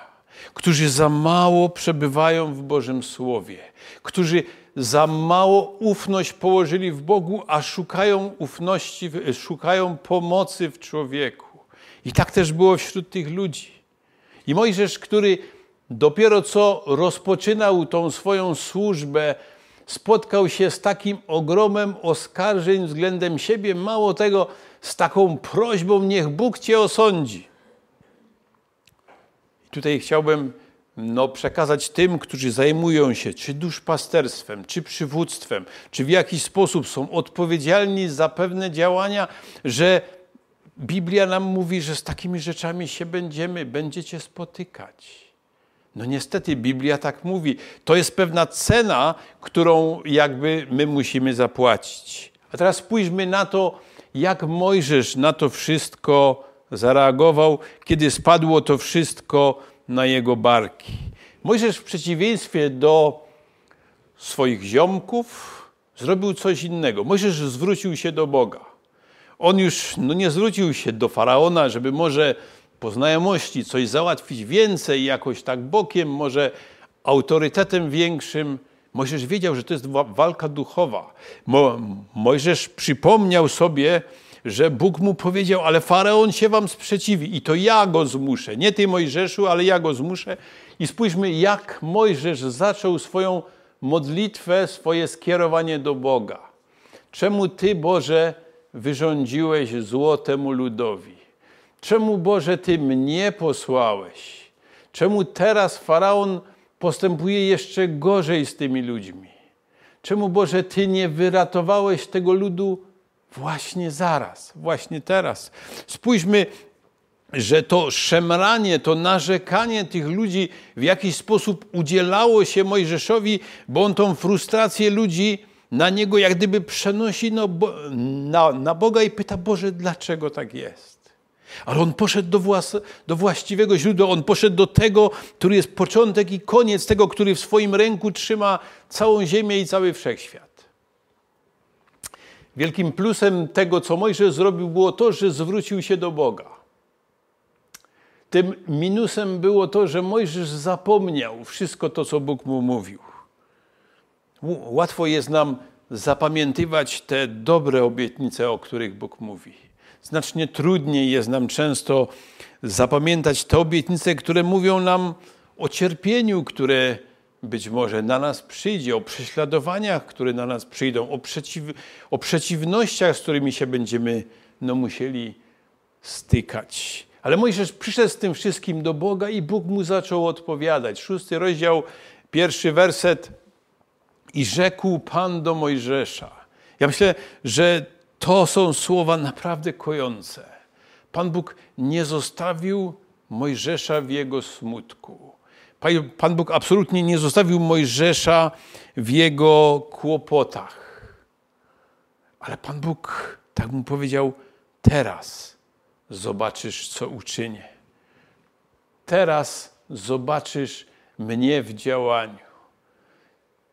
którzy za mało przebywają w Bożym Słowie, którzy za mało ufność położyli w Bogu, a szukają ufności, szukają pomocy w człowieku. I tak też było wśród tych ludzi. I Mojżesz, który dopiero co rozpoczynał tą swoją służbę, spotkał się z takim ogromem oskarżeń względem siebie, mało tego, z taką prośbą, niech Bóg cię osądzi. I tutaj chciałbym no, przekazać tym, którzy zajmują się czy duszpasterstwem, czy przywództwem, czy w jakiś sposób są odpowiedzialni za pewne działania, że Biblia nam mówi, że z takimi rzeczami się będziemy, będziecie spotykać. No niestety Biblia tak mówi. To jest pewna cena, którą jakby my musimy zapłacić. A teraz spójrzmy na to, jak Mojżesz na to wszystko zareagował, kiedy spadło to wszystko na jego barki. Mojżesz w przeciwieństwie do swoich ziomków zrobił coś innego. Mojżesz zwrócił się do Boga. On już no, nie zwrócił się do faraona, żeby może po znajomości coś załatwić więcej, jakoś tak bokiem, może autorytetem większym. Mojżesz wiedział, że to jest walka duchowa. Mo, Mojżesz przypomniał sobie, że Bóg mu powiedział, ale Faraon się wam sprzeciwi i to ja go zmuszę. Nie ty Mojżeszu, ale ja go zmuszę. I spójrzmy, jak Mojżesz zaczął swoją modlitwę, swoje skierowanie do Boga. Czemu Ty, Boże, wyrządziłeś złotemu ludowi? Czemu Boże Ty mnie posłałeś? Czemu teraz faraon postępuje jeszcze gorzej z tymi ludźmi? Czemu Boże Ty nie wyratowałeś tego ludu właśnie zaraz, właśnie teraz? Spójrzmy, że to szemranie, to narzekanie tych ludzi w jakiś sposób udzielało się Mojżeszowi, bo on tą frustrację ludzi na niego jak gdyby przenosi no, na, na Boga i pyta: Boże, dlaczego tak jest? Ale on poszedł do, włas, do, właściwego źródła, on poszedł do tego, który jest początek i koniec, tego, który w swoim ręku trzyma całą ziemię i cały wszechświat. Wielkim plusem tego, co Mojżesz zrobił, było to, że zwrócił się do Boga. Tym minusem było to, że Mojżesz zapomniał wszystko to, co Bóg mu mówił. Łatwo jest nam zapamiętywać te dobre obietnice, o których Bóg mówi znacznie trudniej jest nam często zapamiętać te obietnice, które mówią nam o cierpieniu, które być może na nas przyjdzie, o prześladowaniach, które na nas przyjdą, o, przeciw, o przeciwnościach, z którymi się będziemy no, musieli stykać. Ale Mojżesz przyszedł z tym wszystkim do Boga i Bóg mu zaczął odpowiadać. Szósty rozdział, pierwszy werset. I rzekł Pan do Mojżesza. Ja myślę, że to są słowa naprawdę kojące. Pan Bóg nie zostawił Mojżesza w jego smutku. Pan Bóg absolutnie nie zostawił Mojżesza w jego kłopotach. Ale Pan Bóg tak mu powiedział: Teraz zobaczysz, co uczynię. Teraz zobaczysz mnie w działaniu.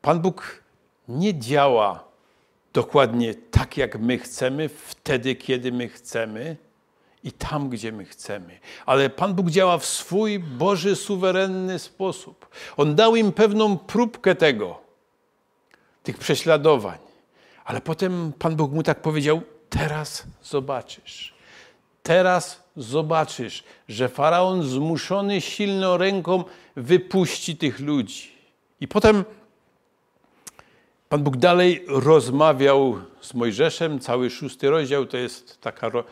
Pan Bóg nie działa dokładnie tak, jak my chcemy, wtedy, kiedy my chcemy i tam, gdzie my chcemy. Ale Pan Bóg działa w swój Boży, suwerenny sposób. On dał im pewną próbkę tego, tych prześladowań. Ale potem Pan Bóg mu tak powiedział: Teraz zobaczysz. Teraz zobaczysz, że faraon zmuszony silną ręką wypuści tych ludzi. I potem Pan Bóg dalej rozmawiał z Mojżeszem. Cały szósty rozdział to jest taka ro,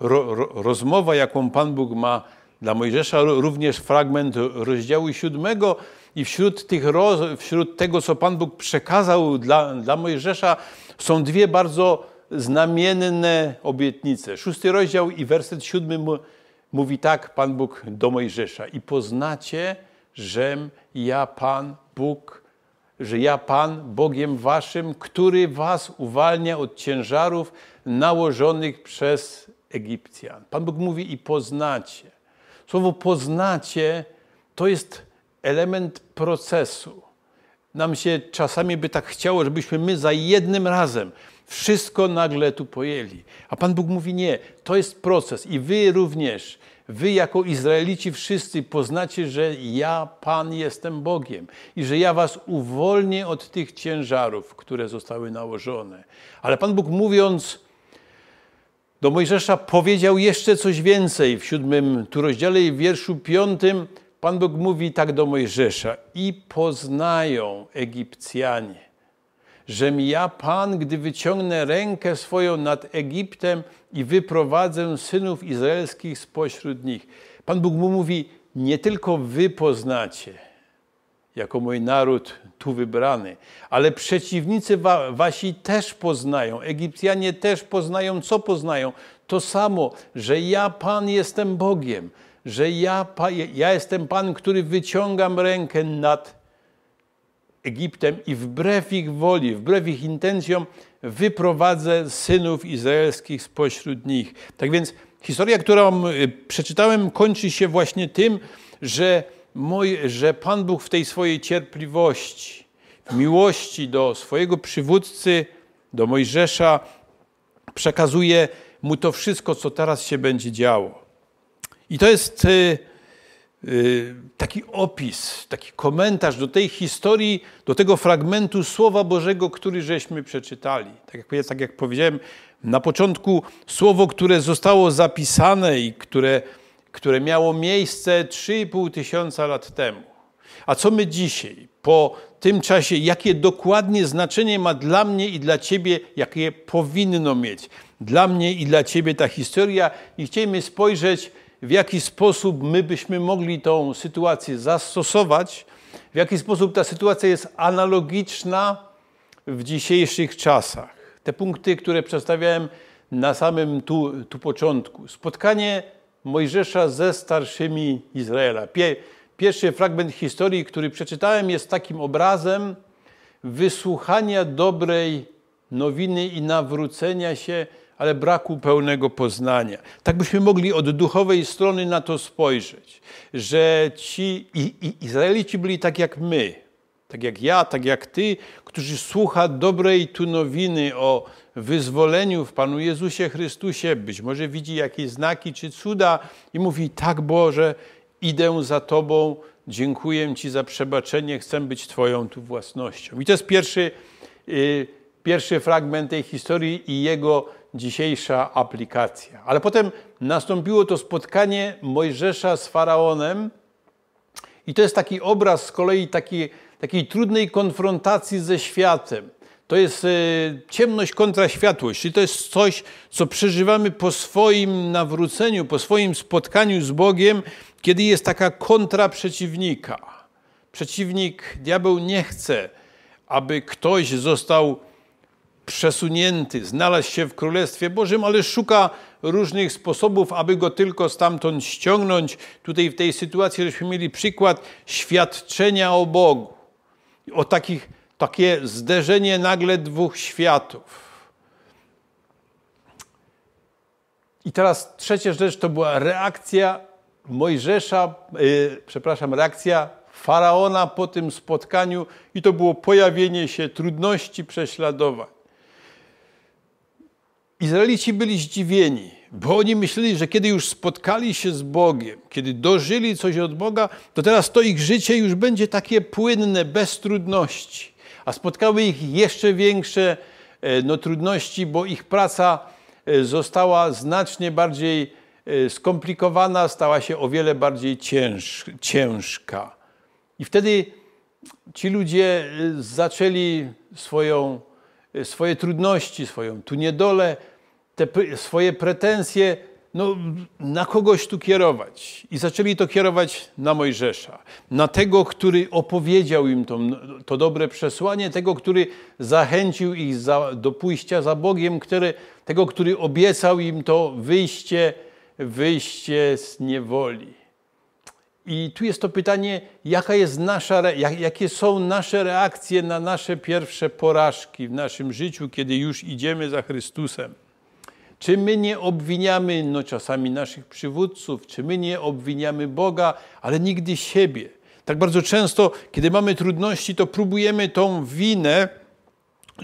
ro, rozmowa, jaką Pan Bóg ma dla Mojżesza. Również fragment rozdziału siódmego. I wśród, tych, wśród tego, co Pan Bóg przekazał dla, dla Mojżesza, są dwie bardzo znamienne obietnice. Szósty rozdział i werset siódmy mówi tak Pan Bóg do Mojżesza. I poznacie, żem ja Pan Bóg że ja Pan, Bogiem Waszym, który Was uwalnia od ciężarów nałożonych przez Egipcjan. Pan Bóg mówi i poznacie. Słowo poznacie to jest element procesu. Nam się czasami by tak chciało, żebyśmy my za jednym razem wszystko nagle tu pojęli. A Pan Bóg mówi nie, to jest proces i wy również. Wy jako Izraelici wszyscy poznacie, że ja Pan jestem Bogiem i że ja was uwolnię od tych ciężarów, które zostały nałożone. Ale Pan Bóg mówiąc do Mojżesza powiedział jeszcze coś więcej w siódmym tu rozdziale i w wierszu piątym Pan Bóg mówi tak do Mojżesza i poznają Egipcjanie, żem ja Pan, gdy wyciągnę rękę swoją nad Egiptem i wyprowadzę synów izraelskich spośród nich. Pan Bóg mu mówi, nie tylko wy poznacie, jako mój naród tu wybrany, ale przeciwnicy wa wasi też poznają, Egipcjanie też poznają, co poznają? To samo, że ja Pan jestem Bogiem, że ja, ja jestem Pan, który wyciągam rękę nad Egiptem i wbrew ich woli, wbrew ich intencjom wyprowadzę synów izraelskich spośród nich. Tak więc historia, którą y, przeczytałem, kończy się właśnie tym, że, mój, że Pan Bóg w tej swojej cierpliwości, w miłości do swojego przywódcy, do Mojżesza, przekazuje mu to wszystko, co teraz się będzie działo. I to jest y, Y, taki opis, taki komentarz do tej historii, do tego fragmentu Słowa Bożego, który żeśmy przeczytali. Tak jak, tak jak powiedziałem na początku, słowo, które zostało zapisane i które, które miało miejsce 3,5 tysiąca lat temu. A co my dzisiaj, po tym czasie, jakie dokładnie znaczenie ma dla mnie i dla Ciebie, jakie powinno mieć dla mnie i dla Ciebie ta historia? I chcielibyśmy spojrzeć w jaki sposób my byśmy mogli tą sytuację zastosować, w jaki sposób ta sytuacja jest analogiczna w dzisiejszych czasach. Te punkty, które przedstawiałem na samym tu, tu początku. Spotkanie Mojżesza ze starszymi Izraela. Pierwszy fragment historii, który przeczytałem, jest takim obrazem wysłuchania dobrej nowiny i nawrócenia się ale braku pełnego poznania. Tak byśmy mogli od duchowej strony na to spojrzeć, że ci i, i Izraelici byli tak jak my, tak jak ja, tak jak ty, którzy słucha dobrej tu nowiny o wyzwoleniu w Panu Jezusie Chrystusie, być może widzi jakieś znaki czy cuda i mówi: Tak, Boże, idę za Tobą, dziękuję Ci za przebaczenie, chcę być Twoją tu własnością. I to jest pierwszy, yy, pierwszy fragment tej historii i jego dzisiejsza aplikacja. Ale potem nastąpiło to spotkanie Mojżesza z faraonem, i to jest taki obraz z kolei takiej, takiej trudnej konfrontacji ze światem. To jest e, ciemność kontra światłość, czyli to jest coś, co przeżywamy po swoim nawróceniu, po swoim spotkaniu z Bogiem, kiedy jest taka kontra przeciwnika. Przeciwnik, diabeł nie chce, aby ktoś został przesunięty, znalazł się w Królestwie Bożym, ale szuka różnych sposobów, aby go tylko stamtąd ściągnąć. Tutaj w tej sytuacji żeśmy mieli przykład świadczenia o Bogu, o takich, takie zderzenie nagle dwóch światów. I teraz trzecia rzecz to była reakcja Mojżesza, yy, przepraszam, reakcja faraona po tym spotkaniu, i to było pojawienie się trudności prześladowań. Izraelici byli zdziwieni, bo oni myśleli, że kiedy już spotkali się z Bogiem, kiedy dożyli coś od Boga, to teraz to ich życie już będzie takie płynne, bez trudności. A spotkały ich jeszcze większe e, no, trudności, bo ich praca e, została znacznie bardziej e, skomplikowana, stała się o wiele bardziej cięż, ciężka. I wtedy ci ludzie zaczęli swoją, swoje trudności, swoją tu niedolę te swoje pretensje no, na kogoś tu kierować. I zaczęli to kierować na Mojżesza, na tego, który opowiedział im to, to dobre przesłanie, tego, który zachęcił ich za, do pójścia za Bogiem, który, tego, który obiecał im to wyjście, wyjście z niewoli. I tu jest to pytanie, jaka jest nasza, jakie są nasze reakcje na nasze pierwsze porażki w naszym życiu, kiedy już idziemy za Chrystusem. Czy my nie obwiniamy, no czasami naszych przywódców, czy my nie obwiniamy Boga, ale nigdy siebie. Tak bardzo często, kiedy mamy trudności, to próbujemy tą winę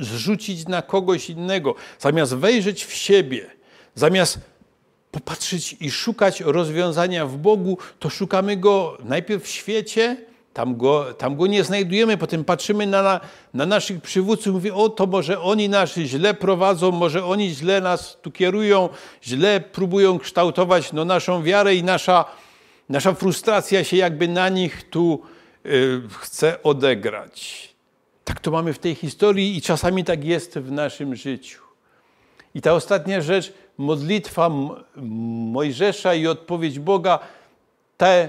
zrzucić na kogoś innego, zamiast wejrzeć w siebie, zamiast popatrzeć i szukać rozwiązania w Bogu, to szukamy go najpierw w świecie, tam go, tam go nie znajdujemy. Potem patrzymy na, na, naszych przywódców, mówię, o to może oni nas źle prowadzą, może oni źle nas tu kierują, źle próbują kształtować no, naszą wiarę i nasza, nasza frustracja się jakby na nich tu y, chce odegrać. Tak to mamy w tej historii i czasami tak jest w naszym życiu. I ta ostatnia rzecz, modlitwa Mojżesza i odpowiedź Boga, te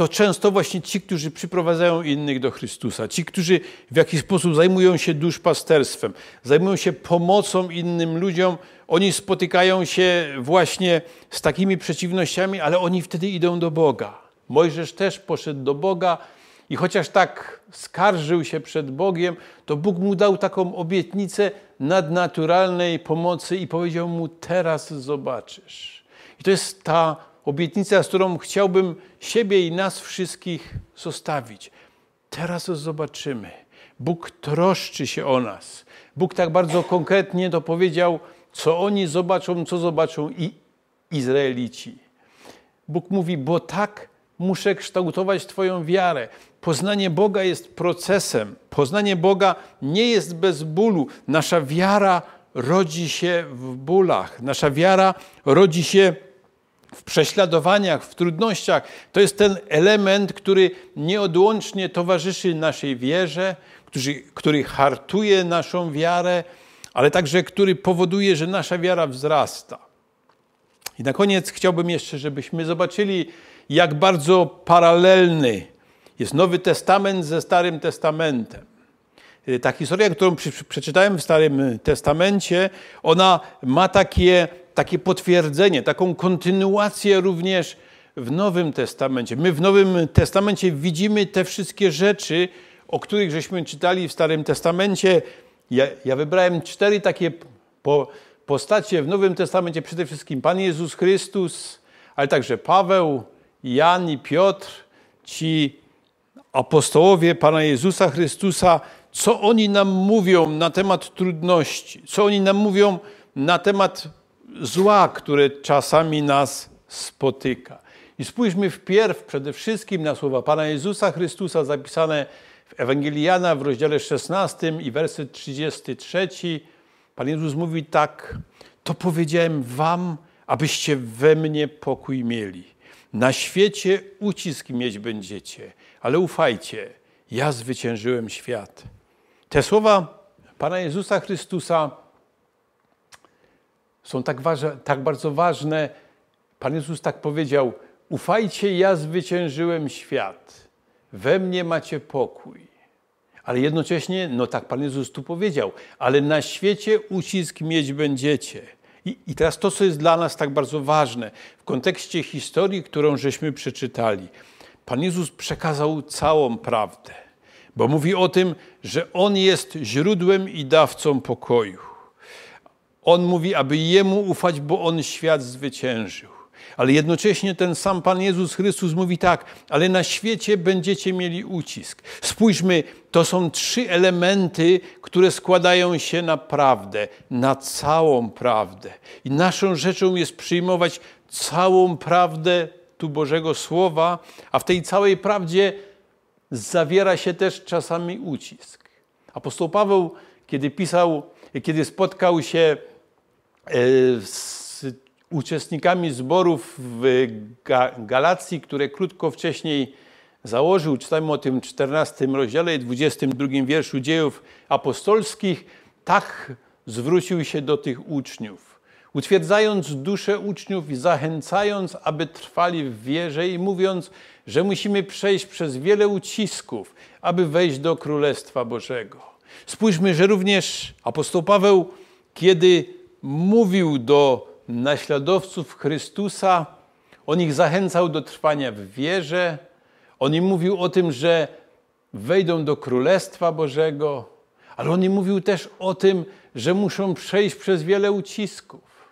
to często właśnie ci, którzy przyprowadzają innych do Chrystusa, ci, którzy w jakiś sposób zajmują się duszpasterstwem, zajmują się pomocą innym ludziom, oni spotykają się właśnie z takimi przeciwnościami, ale oni wtedy idą do Boga. Mojżesz też poszedł do Boga i chociaż tak skarżył się przed Bogiem, to Bóg mu dał taką obietnicę nadnaturalnej pomocy i powiedział mu: Teraz zobaczysz. I to jest ta obietnica, z którą chciałbym siebie i nas wszystkich zostawić. Teraz to zobaczymy. Bóg troszczy się o nas. Bóg tak bardzo konkretnie to powiedział, co oni zobaczą, co zobaczą i Izraelici. Bóg mówi, bo tak muszę kształtować Twoją wiarę. Poznanie Boga jest procesem. Poznanie Boga nie jest bez bólu. Nasza wiara rodzi się w bólach. Nasza wiara rodzi się w w prześladowaniach, w trudnościach. To jest ten element, który nieodłącznie towarzyszy naszej wierze, który, który hartuje naszą wiarę, ale także który powoduje, że nasza wiara wzrasta. I na koniec chciałbym jeszcze, żebyśmy zobaczyli, jak bardzo paralelny jest Nowy Testament ze Starym Testamentem. Y, ta historia, którą przeczytałem w Starym Testamencie, ona ma takie takie potwierdzenie, taką kontynuację również w Nowym Testamencie. My w Nowym Testamencie widzimy te wszystkie rzeczy, o których żeśmy czytali w Starym Testamencie. Ja, ja wybrałem cztery takie po, postacie w Nowym Testamencie. Przede wszystkim Pan Jezus Chrystus, ale także Paweł, Jan i Piotr, ci apostołowie Pana Jezusa Chrystusa, co oni nam mówią na temat trudności, co oni nam mówią na temat zła, które czasami nas spotyka. I spójrzmy wpierw przede wszystkim na słowa Pana Jezusa Chrystusa zapisane w Ewangelii Jana w rozdziale 16 i werset 33. Pan Jezus mówi tak, to powiedziałem wam, abyście we mnie pokój mieli. Na świecie ucisk mieć będziecie, ale ufajcie, ja zwyciężyłem świat. Te słowa Pana Jezusa Chrystusa są tak, ważne, tak bardzo ważne. Pan Jezus tak powiedział: Ufajcie, ja zwyciężyłem świat, we mnie macie pokój. Ale jednocześnie, no tak Pan Jezus tu powiedział, ale na świecie ucisk mieć będziecie. I, I, teraz to, co jest dla nas tak bardzo ważne w kontekście historii, którą żeśmy przeczytali. Pan Jezus przekazał całą prawdę, bo mówi o tym, że On jest źródłem i dawcą pokoju. On mówi, aby Jemu ufać, bo On świat zwyciężył. Ale jednocześnie ten sam Pan Jezus Chrystus mówi tak, ale na świecie będziecie mieli ucisk. Spójrzmy, to są trzy elementy, które składają się na prawdę, na całą prawdę. I naszą rzeczą jest przyjmować całą prawdę tu Bożego Słowa, a w tej całej prawdzie zawiera się też czasami ucisk. Apostoł Paweł, kiedy pisał, kiedy spotkał się E, z uczestnikami zborów w Galacji, które krótko wcześniej założył. Czytamy o tym w 14 rozdziale i 22 wierszu dziejów apostolskich. Tak zwrócił się do tych uczniów, utwierdzając duszę uczniów i zachęcając, aby trwali w wierze i mówiąc, że musimy przejść przez wiele ucisków, aby wejść do Królestwa Bożego. Spójrzmy, że również apostoł Paweł, kiedy mówił do naśladowców Chrystusa, on ich zachęcał do trwania w wierze, on im mówił o tym, że wejdą do Królestwa Bożego, ale on im mówił też o tym, że muszą przejść przez wiele ucisków.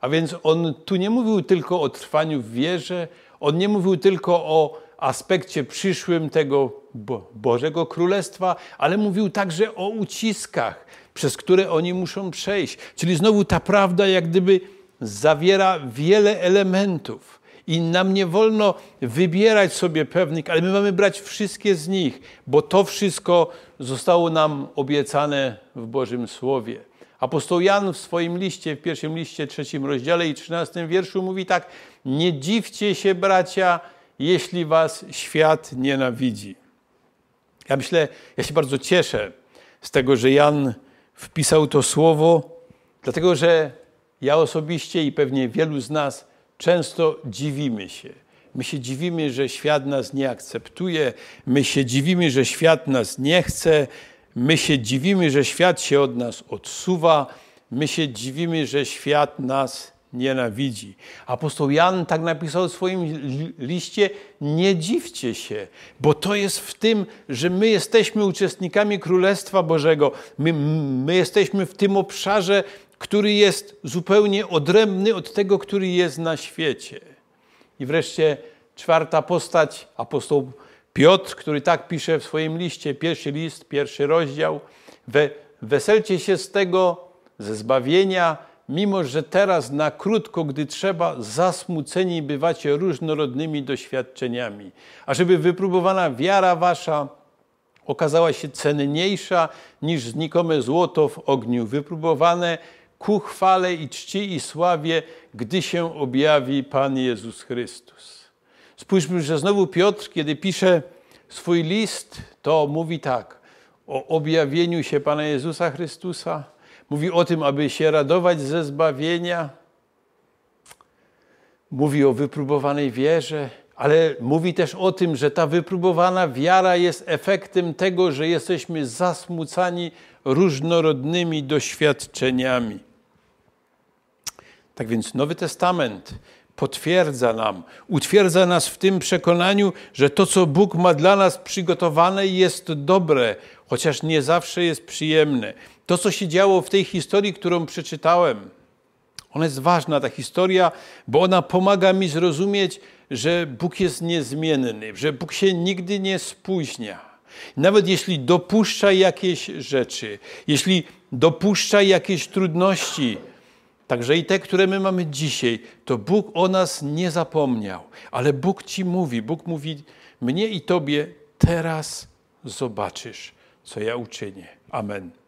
A więc on tu nie mówił tylko o trwaniu w wierze, on nie mówił tylko o aspekcie przyszłym tego Bo Bożego Królestwa, ale mówił także o uciskach, przez które oni muszą przejść. Czyli znowu ta prawda jak gdyby zawiera wiele elementów. I nam nie wolno wybierać sobie pewnych, ale my mamy brać wszystkie z nich, bo to wszystko zostało nam obiecane w Bożym Słowie. Apostoł Jan w swoim liście, w pierwszym liście, trzecim rozdziale i trzynastym wierszu mówi tak: Nie dziwcie się, bracia, jeśli was świat nienawidzi. Ja myślę, ja się bardzo cieszę z tego, że Jan wpisał to słowo, dlatego że ja osobiście i pewnie wielu z nas często dziwimy się. My się dziwimy, że świat nas nie akceptuje, my się dziwimy, że świat nas nie chce, my się dziwimy, że świat się od nas odsuwa, my się dziwimy, że świat nas nienawidzi. Apostoł Jan tak napisał w swoim liście: Nie dziwcie się, bo to jest w tym, że my jesteśmy uczestnikami Królestwa Bożego. My, my jesteśmy w tym obszarze, który jest zupełnie odrębny od tego, który jest na świecie. I wreszcie czwarta postać, apostoł Piotr, który tak pisze w swoim liście, pierwszy list, pierwszy rozdział. We, weselcie się z tego, ze zbawienia mimo że teraz na krótko, gdy trzeba, zasmuceni bywacie różnorodnymi doświadczeniami, ażeby wypróbowana wiara wasza okazała się cenniejsza niż znikome złoto w ogniu, wypróbowane ku chwale i czci i sławie, gdy się objawi Pan Jezus Chrystus. Spójrzmy, że znowu Piotr, kiedy pisze swój list, to mówi tak o objawieniu się Pana Jezusa Chrystusa, Mówi o tym, aby się radować ze zbawienia. Mówi o wypróbowanej wierze, ale mówi też o tym, że ta wypróbowana wiara jest efektem tego, że jesteśmy zasmucani różnorodnymi doświadczeniami. Tak więc Nowy Testament potwierdza nam, utwierdza nas w tym przekonaniu, że to, co Bóg ma dla nas przygotowane, jest dobre, chociaż nie zawsze jest przyjemne. To, co się działo w tej historii, którą przeczytałem, ona jest ważna, ta historia, bo ona pomaga mi zrozumieć, że Bóg jest niezmienny, że Bóg się nigdy nie spóźnia. Nawet jeśli dopuszcza jakieś rzeczy, jeśli dopuszcza jakieś trudności, Także i te, które my mamy dzisiaj, to Bóg o nas nie zapomniał, ale Bóg ci mówi, Bóg mówi mnie i tobie, teraz zobaczysz, co ja uczynię. Amen.